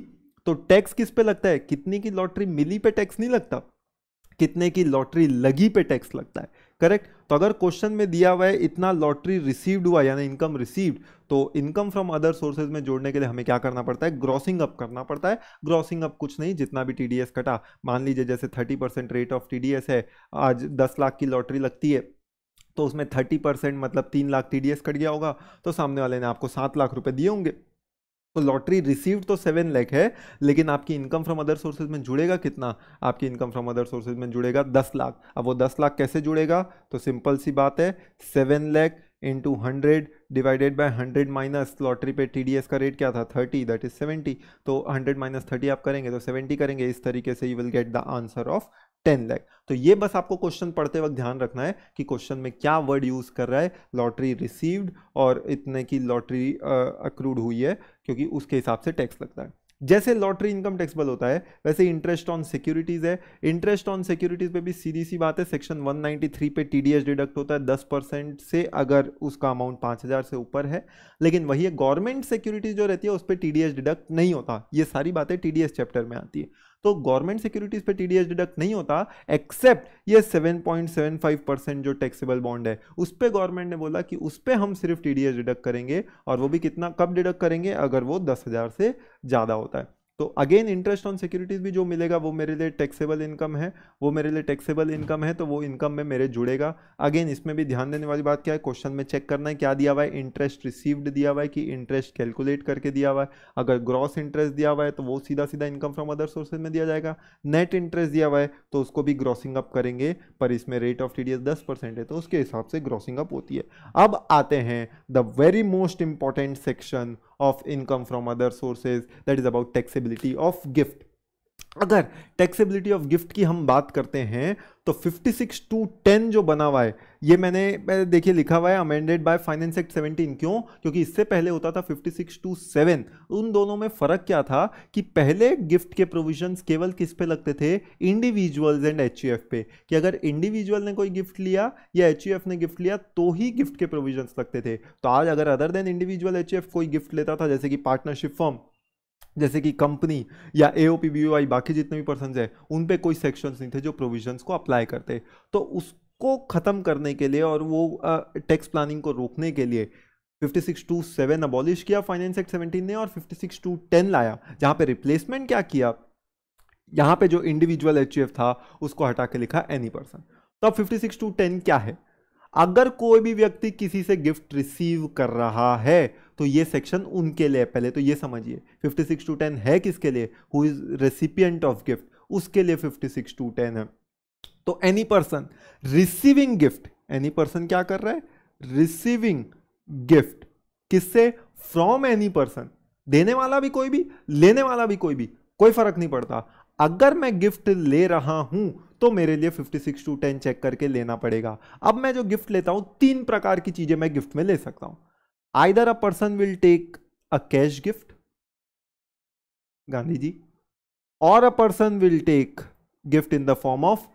तो टैक्स किस पे लगता है कितने की लॉटरी मिली पे टैक्स नहीं लगता कितने की लॉटरी लगी पे टैक्स लगता है करेक्ट तो अगर क्वेश्चन में दिया हुआ है इतना लॉटरी रिसीव्ड हुआ यानी इनकम रिसीव्ड तो इनकम फ्रॉम अदर सोर्सेज में जोड़ने के लिए हमें क्या करना पड़ता है ग्रॉसिंग अप करना पड़ता है ग्रॉसिंग अप कुछ नहीं जितना भी टीडीएस कटा मान लीजिए जैसे 30 परसेंट रेट ऑफ टीडीएस है आज 10 लाख की लॉटरी लगती है तो उसमें 30 परसेंट मतलब तीन लाख टीडीएस कट गया होगा तो सामने वाले ने आपको सात लाख रुपये दिए होंगे तो लॉटरी रिसीव्ड तो सेवन लैख है लेकिन आपकी इनकम फ्रॉम अदर सोर्सेज में जुड़ेगा कितना आपकी इनकम फ्रॉम अदर सोर्सेज में जुड़ेगा दस लाख अब वो दस लाख कैसे जुड़ेगा तो सिंपल सी बात है seven lakh into hundred divided by hundred minus lottery पे टीडीएस का रेट क्या था थर्टी दैट इज सेवेंटी तो हंड्रेड माइनस थर्टी आप करेंगे तो सेवेंटी करेंगे इस तरीके से you will get the answer of ten lakh तो ये बस आपको क्वेश्चन पढ़ते वक्त ध्यान रखना है कि क्वेश्चन में क्या वर्ड यूज़ कर रहा है लॉटरी रिसीव्ड और इतने की लॉटरी अक्रूड हुई है क्योंकि उसके हिसाब से टैक्स लगता है जैसे लॉटरी इनकम टैक्सबल होता है वैसे इंटरेस्ट ऑन सिक्योरिटीज़ है इंटरेस्ट ऑन सिक्योरिटीज़ पे भी सीधी सी बात है सेक्शन 193 पे टीडीएस डिडक्ट होता है 10 परसेंट से अगर उसका अमाउंट 5000 से ऊपर है लेकिन वही गवर्नमेंट सिक्योरिटीज़ जो रहती है उस पर टी डिडक्ट नहीं होता ये सारी बातें टी चैप्टर में आती है तो गवर्नमेंट सिक्योरिटीज पे टीडीएस डिडक्ट नहीं होता एक्सेप्ट ये 7.75 परसेंट जो टैक्सेबल बॉन्ड है उस पर गवर्नमेंट ने बोला कि उस पर हम सिर्फ टीडीएस डिडक्ट करेंगे और वो भी कितना कब डिडक्ट करेंगे अगर वो दस हज़ार से ज़्यादा होता है तो अगेन इंटरेस्ट ऑन सिक्योरिटीज़ भी जो मिलेगा वो मेरे लिए टैक्सेबल इनकम है वो मेरे लिए टैक्सेबल इनकम है तो वो इनकम में मेरे जुड़ेगा अगेन इसमें भी ध्यान देने वाली बात क्या है क्वेश्चन में चेक करना है क्या दिया हुआ है इंटरेस्ट रिसीव्ड दिया हुआ है कि इंटरेस्ट कैलकुलेट करके दिया हुआ है अगर ग्रॉस इंटरेस्ट दिया हुआ है तो वो सीधा सीधा इनकम फ्रॉम अदर सोर्सेज में दिया जाएगा नेट इंटरेस्ट दिया हुआ है तो उसको भी ग्रॉसिंग अप करेंगे पर इसमें रेट ऑफ टी डी दस परसेंट है तो उसके हिसाब से ग्रॉसिंग अप होती है अब आते हैं the very most important section of income from other sources that is about taxability of gift अगर टैक्सेबिलिटी ऑफ गिफ्ट की हम बात करते हैं तो 56 टू 10 जो बना हुआ है ये मैंने देखिए लिखा हुआ है अमेंडेड बाय फाइनेंस एक्ट 17 क्यों क्योंकि इससे पहले होता था 56 टू 7 उन दोनों में फ़र्क क्या था कि पहले गिफ्ट के प्रोविजंस केवल किस पे लगते थे इंडिविजुअल्स एंड एच पे कि अगर इंडिविजुअल ने कोई गिफ्ट लिया या एच e ने गिफ्ट लिया तो ही गिफ्ट के प्रोविजन्स लगते थे तो आज अगर अदर देन इंडिविजुअल एच कोई गिफ्ट लेता था जैसे कि पार्टनरशिप फॉर्म जैसे कि कंपनी या ए ओ बाकी जितने भी पर्सन हैं उन पे कोई सेक्शंस नहीं थे जो प्रोविजंस को अप्लाई करते तो उसको ख़त्म करने के लिए और वो टैक्स प्लानिंग को रोकने के लिए 562.7 अबॉलिश किया फाइनेंस एक्ट 17 ने और 562.10 लाया जहाँ पे रिप्लेसमेंट क्या किया यहाँ पे जो इंडिविजुअल एच था उसको हटा के लिखा एनी पर्सन तो अब फिफ्टी क्या है अगर कोई भी व्यक्ति किसी से गिफ्ट रिसीव कर रहा है तो ये सेक्शन उनके लिए पहले तो ये समझिए 56 टू 10 है किसके लिए who is recipient of gift उसके लिए 56 टू 10 है तो any person receiving gift any person क्या कर रहा है रिसीविंग गिफ्ट किससे फ्रॉम एनी पर्सन देने वाला भी कोई भी लेने वाला भी कोई भी कोई फर्क नहीं पड़ता अगर मैं गिफ्ट ले रहा हूं तो मेरे लिए 56 टू 10 चेक करके लेना पड़ेगा अब मैं जो गिफ्ट लेता हूं तीन प्रकार की चीजें मैं गिफ्ट में ले सकता हूं either a person will take a cash gift Gandhi ji और a person will take gift in the form of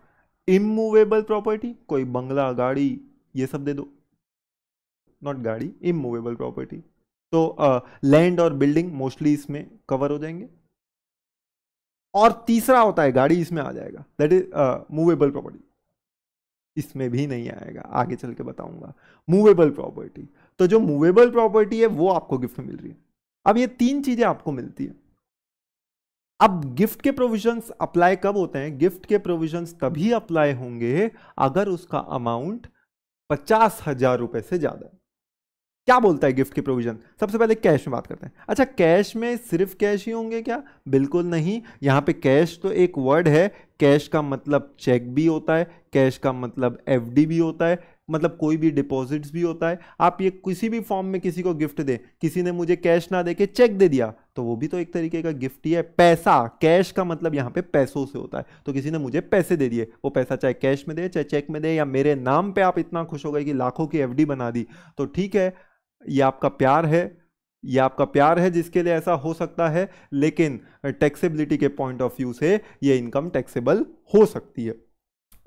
immovable property कोई बंगला गाड़ी ये सब दे दो नॉट गाड़ी इमूवेबल प्रॉपर्टी तो लैंड uh, और बिल्डिंग मोस्टली इसमें कवर हो जाएंगे और तीसरा होता है गाड़ी इसमें आ जाएगा दैट इज मूवेबल प्रॉपर्टी इसमें भी नहीं आएगा आगे चल के बताऊंगा मूवेबल प्रॉपर्टी तो जो मूवेबल प्रॉपर्टी है वो आपको गिफ्ट में मिल रही है अब ये तीन चीजें आपको मिलती है अब गिफ्ट के प्रोविजंस अप्लाई कब होते हैं गिफ्ट के प्रोविजंस तभी अप्लाई होंगे अगर उसका अमाउंट पचास हजार रुपए से ज्यादा है क्या बोलता है गिफ्ट के प्रोविजन सबसे पहले कैश में बात करते हैं अच्छा कैश में सिर्फ कैश ही होंगे क्या बिल्कुल नहीं यहाँ पे कैश तो एक वर्ड है कैश का मतलब चेक भी होता है कैश का मतलब एफ भी होता है मतलब कोई भी डिपॉजिट्स भी होता है आप ये किसी भी फॉर्म में किसी को गिफ्ट दें किसी ने मुझे कैश ना दे के चेक दे दिया तो वो भी तो एक तरीके का गिफ्ट ही है पैसा कैश का मतलब यहाँ पे पैसों से होता है तो किसी ने मुझे पैसे दे दिए वो पैसा चाहे कैश में दे चाहे चेक में दे या मेरे नाम पे आप इतना खुश हो गए कि लाखों की एफ बना दी तो ठीक है ये आपका प्यार है ये आपका प्यार है जिसके लिए ऐसा हो सकता है लेकिन टैक्सेबिलिटी के पॉइंट ऑफ व्यू से ये इनकम टैक्सेबल हो सकती है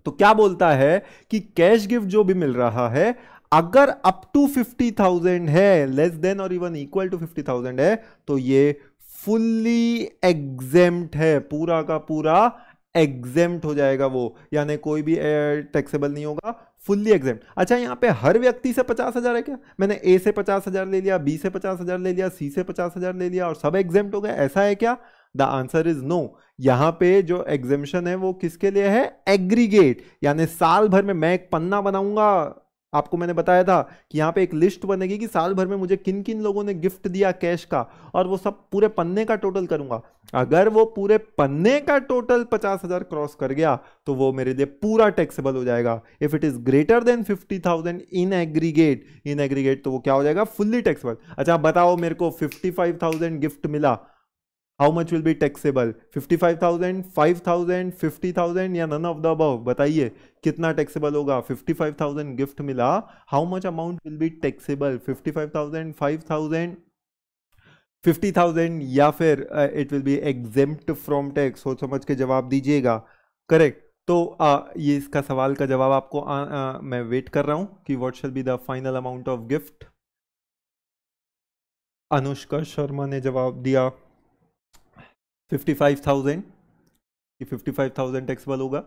तो क्या बोलता है कि कैश गिफ्ट जो भी मिल रहा है अगर अप टू फिफ्टी थाउजेंड है लेस देन और even equal to fifty thousand है तो ये फुल्ली एग्जेम्प्ट है पूरा का पूरा एग्जेम्ट हो जाएगा वो यानी कोई भी टैक्सेबल नहीं होगा फुल्ली एग्जाम अच्छा यहाँ पे हर व्यक्ति से पचास हज़ार है क्या मैंने ए से पचास हज़ार ले लिया बी से पचास हज़ार ले लिया सी से पचास हज़ार ले लिया और सब एग्जाम हो गया ऐसा है क्या द आंसर इज नो यहाँ पे जो एग्जामेशन है वो किसके लिए है एग्रीगेट यानी साल भर में मैं एक पन्ना बनाऊंगा आपको मैंने बताया था कि यहाँ पे एक लिस्ट बनेगी कि साल भर में मुझे किन किन लोगों ने गिफ्ट दिया कैश का और वो सब पूरे पन्ने का टोटल करूंगा अगर वो पूरे पन्ने का टोटल पचास हजार क्रॉस कर गया तो वो मेरे लिए पूरा टैक्सेबल हो जाएगा if it is greater than fifty thousand in aggregate in aggregate तो वो क्या हो जाएगा फुल्ली टैक्सेबल अच्छा बताओ मेरे को फिफ्टी फाइव थाउजेंड गिफ्ट मिला how much will be taxable 55,000, 5,000, 50,000 या नन ऑफ द अबव बताइए कितना टैक्सेबल होगा 55,000 गिफ्ट मिला how much amount will be taxable 55,000, 5,000 50,000 या फिर it will be exempt from tax सोच समझ के जवाब दीजिएगा करेक्ट तो आ, ये इसका सवाल का जवाब आपको आ, आ, मैं वेट कर रहा हूँ कि what shall be the final amount of gift Anushka Sharma ने जवाब दिया फिफ्टी फाइव थाउजेंड ये फिफ्टी फाइव थाउजेंड टैक्सेबल होगा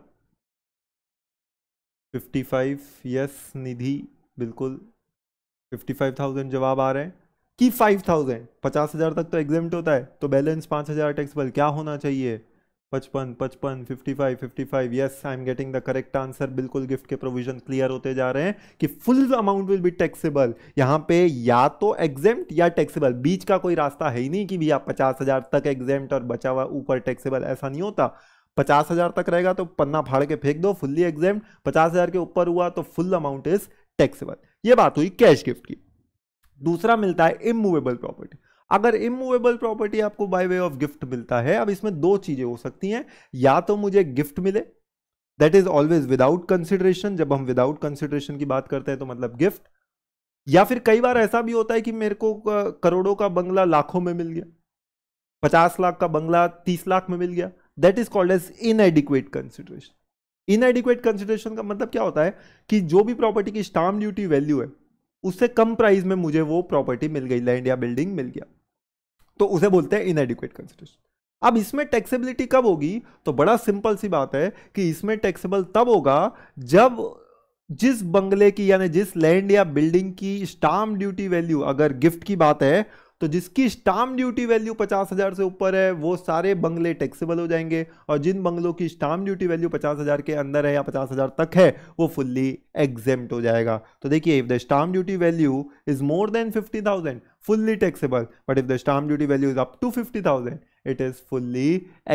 फिफ्टी फाइव यस निधि बिल्कुल फिफ्टी फाइव थाउजेंड जवाब आ रहे हैं कि फाइव थाउजेंड पचास हज़ार तक तो एग्जाम होता है तो बैलेंस पांच हज़ार टैक्सेबल क्या होना चाहिए पचपन पचपन fifty five fifty five yes I am getting the correct answer बिल्कुल गिफ्ट के प्रोविजन क्लियर होते जा रहे हैं कि full amount will be taxable यहाँ पे या तो एग्जेम्ट या टैक्सेबल बीच का कोई रास्ता है ही नहीं कि भैया पचास हजार तक एग्जेम्ट और बचा हुआ ऊपर टैक्सेबल ऐसा नहीं होता पचास हजार तक रहेगा तो पन्ना फाड़ के फेंक दो फुल्ली एग्जेम्प्ट पचास हजार के ऊपर हुआ तो फुल अमाउंट इज टैक्सेबल ये बात हुई कैश गिफ्ट की दूसरा मिलता है इमूवेबल प्रॉपर्टी अगर इमूवेबल प्रॉपर्टी आपको बाय वे ऑफ गिफ्ट मिलता है अब इसमें दो चीजें हो सकती हैं या तो मुझे गिफ्ट मिले that is always without consideration जब हम विदाउट कंसिडरेशन की बात करते हैं तो मतलब गिफ्ट या फिर कई बार ऐसा भी होता है कि मेरे को करोड़ों का बंगला लाखों में मिल गया पचास लाख का बंगला तीस लाख में मिल गया that is called as inadequate consideration inadequate consideration का मतलब क्या होता है कि जो भी प्रॉपर्टी की स्टाम्प ड्यूटी वैल्यू है उससे कम प्राइस में मुझे वो प्रॉपर्टी मिल गई लैंड या बिल्डिंग मिल गया तो उसे बोलते हैं इनएडिक्वेट कंसिडरेशन अब इसमें टैक्सेबिलिटी कब होगी तो बड़ा सिंपल सी बात है कि इसमें टैक्सेबल तब होगा जब जिस बंगले की यानी जिस लैंड या बिल्डिंग की स्टाम्प ड्यूटी वैल्यू अगर गिफ्ट की बात है तो जिसकी स्टाम्प ड्यूटी वैल्यू पचास हज़ार से ऊपर है वो सारे बंगले टैक्सेबल हो जाएंगे और जिन बंगलों की स्टाम्प ड्यूटी वैल्यू पचास हज़ार के अंदर है या पचास हज़ार तक है वो फुल्ली एग्जेम्प्ट हो जाएगा तो देखिए if the stamp duty value is more than fifty thousand fully taxable but if the stamp duty value is up to 50000 it is fully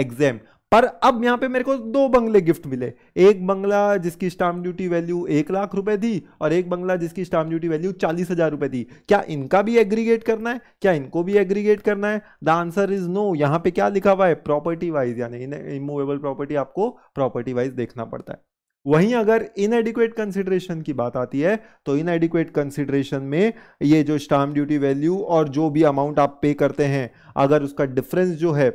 exempt पर अब यहां पे मेरे को दो बंगले गिफ्ट मिले एक बंगला जिसकी स्टाम्प ड्यूटी वैल्यू एक लाख रुपए थी और एक बंगला जिसकी स्टाम्प ड्यूटी वैल्यू चालीस हजार रुपए थी क्या इनका भी एग्रीगेट करना है क्या इनको भी एग्रीगेट करना है द आंसर इज नो यहां पे क्या लिखा हुआ है प्रॉपर्टी वाइज यानी इमूवेबल प्रॉपर्टी आपको प्रॉपर्टी वाइज देखना पड़ता है वहीं अगर इनएडिक्वेट कंसिडरेशन की बात आती है तो इनएडिक्वेट कंसिडरेशन में ये जो स्टाम्प ड्यूटी वैल्यू और जो भी अमाउंट आप पे करते हैं अगर उसका डिफरेंस जो है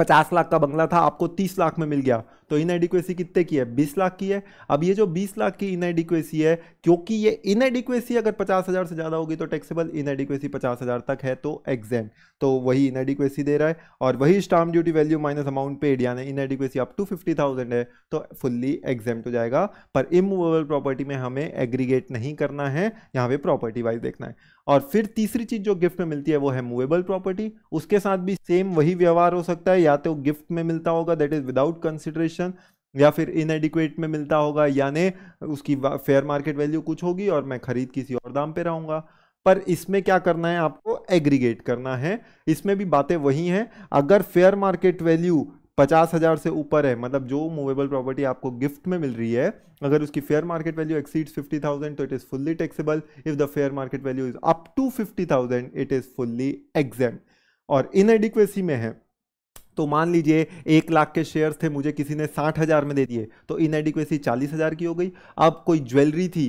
पचास लाख का बंगला था आपको तीस लाख में मिल गया तो इन एडिक्वेसी कितने की है बीस लाख की है अब ये जो बीस लाख की इन एडिक्वेसी है क्योंकि ये एडिक्वेसी अगर पचास हज़ार से ज़्यादा होगी तो टैक्सेबल एडिक्वेसी पचास हज़ार तक है तो एग्जैम तो वही इन एडिक्वेसी दे रहा है और वही stamp duty value minus amount paid यानी इन अप टू फिफ्टी थाउजेंड है तो फुल्ली एग्जैम्ट हो जाएगा पर इमूवेबल प्रॉपर्टी में हमें एग्रीगेट नहीं करना है यहाँ पे प्रॉपर्टी वाइज देखना है और फिर तीसरी चीज़ जो गिफ्ट में मिलती है वो है मूवेबल प्रॉपर्टी उसके साथ भी सेम वही व्यवहार हो सकता है या तो गिफ्ट में मिलता होगा दैट इज विदाउट कंसिडरेशन या फिर इनएडिक्वेट में मिलता होगा यानी उसकी फेयर मार्केट वैल्यू कुछ होगी और मैं खरीद किसी और दाम पे रहूंगा पर इसमें क्या करना है आपको एग्रीगेट करना है इसमें भी बातें वही हैं अगर फेयर मार्केट वैल्यू पचास हज़ार से ऊपर है मतलब जो मूवेबल प्रॉपर्टी आपको गिफ्ट में मिल रही है अगर उसकी fair market value exceeds fifty thousand तो it is fully taxable if the fair market value is up to fifty thousand it is fully exempt और इनएडिक्वेसी में है तो मान लीजिए एक लाख के शेयर्स थे मुझे किसी ने साठ हज़ार में दे दिए तो इन एडिक्वेसी चालीस हज़ार की हो गई अब कोई ज्वेलरी थी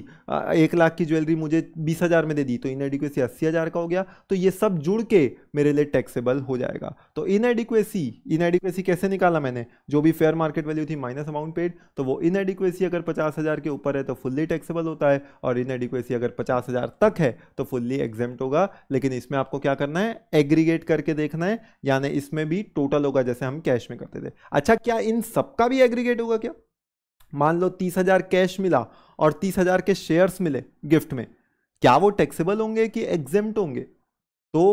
एक लाख की ज्वेलरी मुझे बीस हज़ार में दे दी तो इन एडिक्वेसी अस्सी हज़ार का हो गया तो ये सब जुड़ के मेरे लिए टैक्सेबल हो जाएगा तो इन इन एडिक्वेसी कैसे निकाला मैंने जो भी फेयर मार्केट वैल्यू थी माइनस अमाउंट पेड तो वो एडिक्वेसी अगर पचास हज़ार के ऊपर है तो फुल्ली टैक्सेबल होता है और इन एडिक्वेसी अगर पचास हज़ार तक है तो फुल्ली एग्जेप्ट होगा लेकिन इसमें आपको क्या करना है एग्रीगेट करके देखना है यानी इसमें भी टोटल होगा होगा जैसे हम कैश में करते थे अच्छा क्या इन सबका भी एग्रीगेट होगा क्या मान लो तीस हजार कैश मिला और तीस हजार के शेयर्स मिले गिफ्ट में क्या वो टैक्सेबल होंगे कि एग्जेम्ट होंगे तो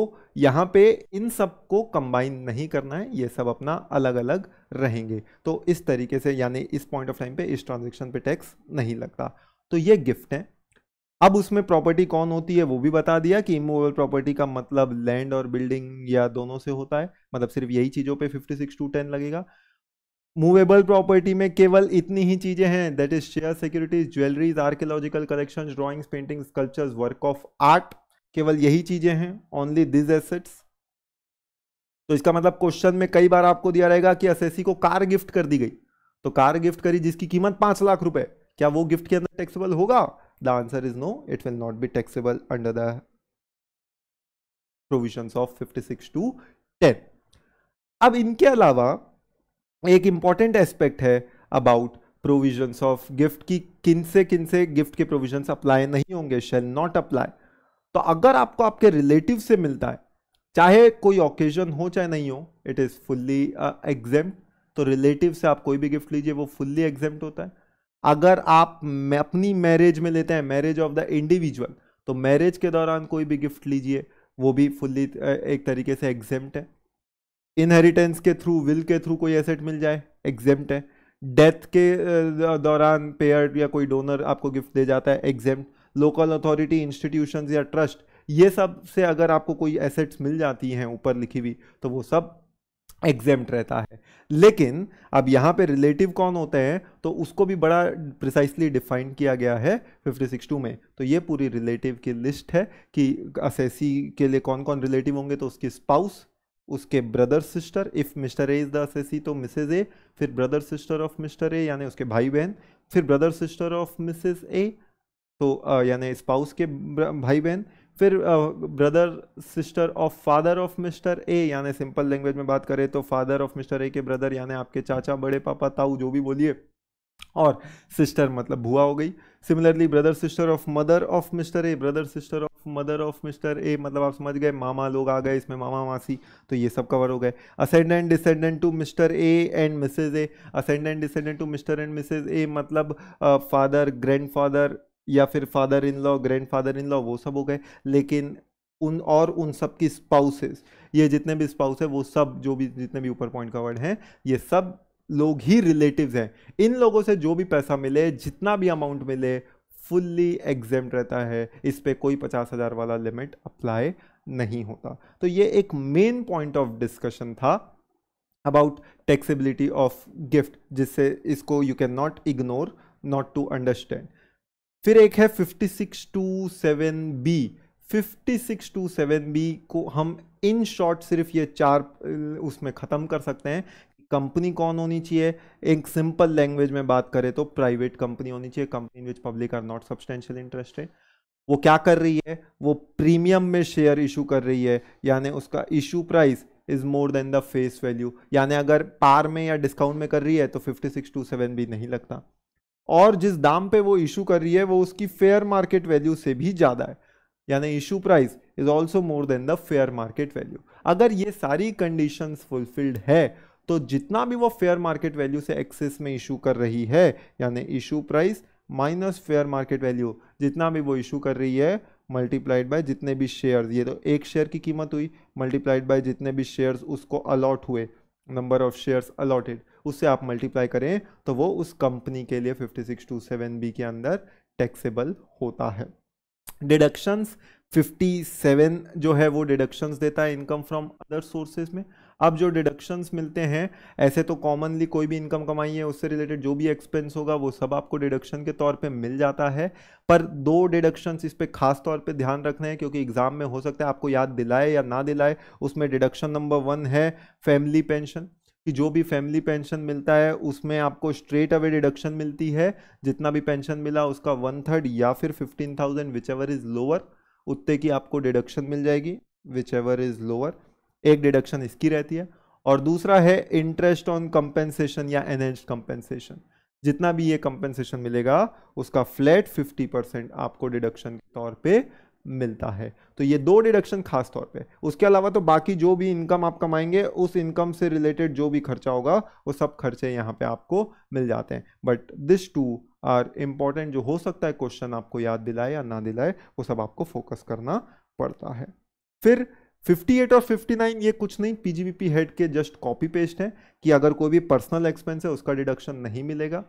यहाँ पे इन सब को कंबाइन नहीं करना है ये सब अपना अलग अलग रहेंगे तो इस तरीके से यानी इस पॉइंट ऑफ टाइम पे इस ट्रांजेक्शन पे टैक्स नहीं लगता तो ये गिफ्ट है अब उसमें प्रॉपर्टी कौन होती है वो भी बता दिया कि इमूवेबल प्रॉपर्टी का मतलब लैंड और बिल्डिंग या दोनों से होता है मतलब सिर्फ यही चीज़ों पे 56 टू 10 लगेगा मूवेबल प्रॉपर्टी में केवल इतनी ही चीज़ें हैं that is share securities jewelleries archaeological collection drawings painting sculptures work of art केवल यही चीज़ें हैं ओनली दिज एसेट्स तो इसका मतलब क्वेश्चन में कई बार आपको दिया रहेगा कि एस को कार गिफ्ट कर दी गई तो कार गिफ्ट करी जिसकी कीमत पांच लाख रुपए क्या वो गिफ्ट के अंदर टैक्सेबल होगा The answer is no, it will not be taxable under the provisions of 56 to 10 अब इनके अलावा एक इम्पॉर्टेंट एस्पेक्ट है अबाउट प्रोविजंस ऑफ गिफ्ट की किन से किन से गिफ्ट के प्रोविजंस अप्लाई नहीं होंगे शेल नॉट अप्लाई तो अगर आपको आपके रिलेटिव से मिलता है चाहे कोई ओकेजन हो चाहे नहीं हो इट इज़ फुल्ली एग्जेम्प्ट तो रिलेटिव से आप कोई भी गिफ्ट लीजिए वो फुल्ली एग्जेम्प्ट होता है अगर आप अपनी मैरिज में लेते हैं मैरिज ऑफ द इंडिविजुअल तो मैरिज के दौरान कोई भी गिफ्ट लीजिए वो भी फुल्ली एक तरीके से एग्जेम्प्ट है इनहेरिटेंस के थ्रू विल के थ्रू कोई एसेट मिल जाए एग्जेम्प्ट है डेथ के दौरान पेयर या कोई डोनर आपको गिफ्ट दे जाता है एग्जेम लोकल अथॉरिटी इंस्टीट्यूशन या ट्रस्ट ये सब से अगर आपको कोई एसेट्स मिल जाती हैं ऊपर लिखी हुई तो वो सब एग्जेम्ट रहता है लेकिन अब यहाँ पे रिलेटिव कौन होते हैं तो उसको भी बड़ा प्रिसाइसली डिफाइन किया गया है फिफ्टी सिक्स टू में तो ये पूरी रिलेटिव की लिस्ट है कि असेसी के लिए कौन कौन रिलेटिव होंगे तो उसकी स्पाउस उसके brother sister if Mr A is the assessee तो मिसेज ए फिर brother sister of Mr A यानी उसके भाई बहन फिर brother sister of Mrs A तो यानी स्पाउस के भाई बहन फिर brother sister of father of Mr A यानी सिंपल लैंग्वेज में बात करें तो फादर ऑफ मिस्टर ए के ब्रदर यानी आपके चाचा बड़े पापा ताऊ जो भी बोलिए और सिस्टर मतलब भुआ हो गई similarly brother sister of mother of Mr A brother sister of mother of Mr A मतलब आप समझ गए मामा लोग आ गए इसमें मामा मासी तो ये सब कवर हो गए ascendant descendant to Mr A and Mrs A ascendant descendant to Mr and Mrs A मतलब फादर ग्रैंड फादर या फिर father in law grandfather in law वो सब हो गए लेकिन उन और उन सब की स्पाउसेस ये जितने भी स्पाउस है वो सब जो भी जितने भी ऊपर पॉइंट कवर्ड हैं ये सब लोग ही रिलेटिव्स हैं इन लोगों से जो भी पैसा मिले जितना भी अमाउंट मिले फुल्ली एग्जाम रहता है इस पर कोई पचास हज़ार वाला लिमिट अप्लाई नहीं होता तो ये एक मेन पॉइंट ऑफ डिस्कशन था अबाउट टैक्सेबिलिटी ऑफ गिफ्ट जिससे इसको you can not ignore not to understand फिर एक है fifty six two seven B fifty six two seven B को हम इन शॉर्ट सिर्फ ये चार उसमें ख़त्म कर सकते हैं कंपनी कौन होनी चाहिए एक सिंपल लैंग्वेज में बात करें तो प्राइवेट कंपनी होनी चाहिए company which public are not substantial interested वो क्या कर रही है वो प्रीमियम में शेयर इशू कर रही है यानी उसका issue price is more than the face value यानी अगर पार में या डिस्काउंट में कर रही है तो फिफ्टी सिक्स टू सेवन भी नहीं लगता और जिस दाम पे वो इशू कर रही है वो उसकी फेयर मार्केट वैल्यू से भी ज़्यादा है यानी issue price is also more than the fair market value अगर ये सारी कंडीशंस फुलफिल्ड है तो जितना भी वो फेयर मार्केट वैल्यू से एक्सेस में इशू कर रही है यानी issue price minus fair market value जितना भी वो इशू कर रही है मल्टीप्लाइड बाय जितने भी शेयर्स ये तो एक शेयर की कीमत हुई मल्टीप्लाइड बाय जितने भी शेयर्स उसको अलॉट हुए नंबर ऑफ शेयर्स अलॉटेड उससे आप मल्टीप्लाई करें तो वो उस कंपनी के लिए fifty six two seven B के अंदर टैक्सेबल होता है डिडक्शंस 57 जो है वो डिडक्शंस देता है इनकम फ्रॉम अदर सोर्सेज में अब जो डिडक्शंस मिलते हैं ऐसे तो कॉमनली कोई भी इनकम कमाई है उससे रिलेटेड जो भी एक्सपेंस होगा वो सब आपको डिडक्शन के तौर पे मिल जाता है पर दो डिडक्शंस इस पर खास तौर पे ध्यान रखना है क्योंकि एग्ज़ाम में हो सकता है आपको याद दिलाए या ना दिलाए उसमें डिडक्शन नंबर वन है फैमिली पेंशन कि जो भी फैमिली पेंशन मिलता है उसमें आपको स्ट्रेट अवे डिडक्शन मिलती है जितना भी पेंशन मिला उसका वन थर्ड या फिर fifteen thousand whichever is lower उतने की आपको डिडक्शन मिल जाएगी विच एवर इज़ लोअर एक डिडक्शन इसकी रहती है और दूसरा है इंटरेस्ट ऑन कंपेंसेशन या एनहेंस्ड कंपेंसेशन जितना भी ये कंपेंसेशन मिलेगा उसका फ्लैट 50 परसेंट आपको डिडक्शन के तौर पे मिलता है तो ये दो डिडक्शन खास तौर पे उसके अलावा तो बाकी जो भी इनकम आप कमाएंगे उस इनकम से रिलेटेड जो भी खर्चा होगा वो सब खर्चे यहाँ पे आपको मिल जाते हैं but this two are important जो हो सकता है क्वेश्चन आपको याद दिलाए या ना दिलाए वो सब आपको फोकस करना पड़ता है फिर 58 और 59 ये कुछ नहीं पीजीबीपी हेड के जस्ट कॉपी पेस्ट है कि अगर कोई भी पर्सनल एक्सपेंस है उसका डिडक्शन नहीं मिलेगा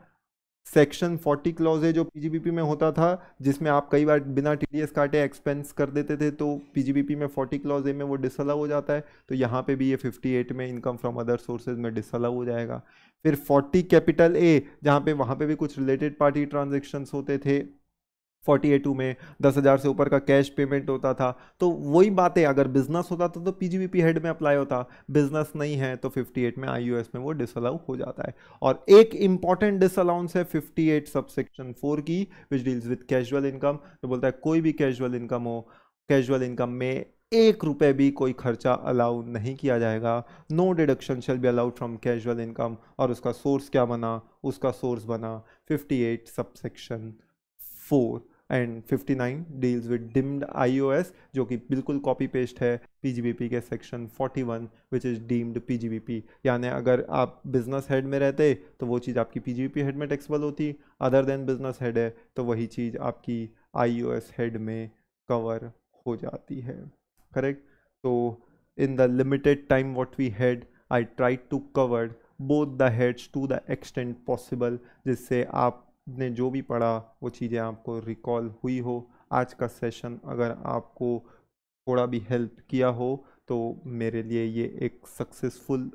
सेक्शन 40 क्लॉज है जो पीजीबीपी में होता था जिसमें आप कई बार बिना टीडीएस काटे एक्सपेंस कर देते थे तो पीजीबीपी में 40 क्लॉज ए में वो डिसअलाउ हो जाता है तो यहाँ पे भी ये 58 में इनकम फ्रॉम अदर सोर्सेज में डिसअलाउ हो जाएगा फिर 40 कैपिटल ए जहाँ पे वहाँ पे भी कुछ रिलेटेड पार्टी ट्रांजेक्शन्स होते थे फोर्टी एट टू में दस हज़ार से ऊपर का कैश पेमेंट होता था तो वही बातें अगर बिजनेस होता था तो पी तो हेड में अप्लाई होता बिजनेस नहीं है तो फिफ्टी एट में आई में वो डिसअलाउ हो जाता है और एक इंपॉर्टेंट डिसअलाउंस है फिफ्टी एट सबसेक्शन फोर की which deals with casual income जो बोलता है कोई भी कैजुअल इनकम हो कैजुअल इनकम में एक रुपये भी कोई खर्चा अलाउ नहीं किया जाएगा no deduction shall be allowed from casual income और उसका सोर्स क्या बना उसका सोर्स बना fifty eight subsection four and fifty nine deals with deemed IOS जो कि बिल्कुल कॉपी पेस्ट है पीजीबीपी के section one which is deemed PGBP यानी अगर आप बिजनेस हेड में रहते तो वो चीज़ आपकी पीजीबीपी हेड में टैक्सेबल होती अदर देन बिजनेस हेड है तो वही चीज़ आपकी आईओएस हेड में कवर हो जाती है करेक्ट तो in the limited time what we had I try to cover both the heads to the extent possible जिससे आप ने जो भी पढ़ा वो चीज़ें आपको रिकॉल हुई हो आज का सेशन अगर आपको थोड़ा भी हेल्प किया हो तो मेरे लिए ये एक सक्सेसफुल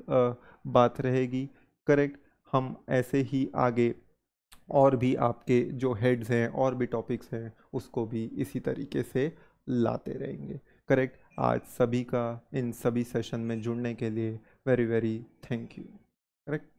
बात रहेगी करेक्ट हम ऐसे ही आगे और भी आपके जो हेड्स हैं और भी टॉपिक्स हैं उसको भी इसी तरीके से लाते रहेंगे करेक्ट आज सभी का इन सभी सेशन में जुड़ने के लिए very very thank you correct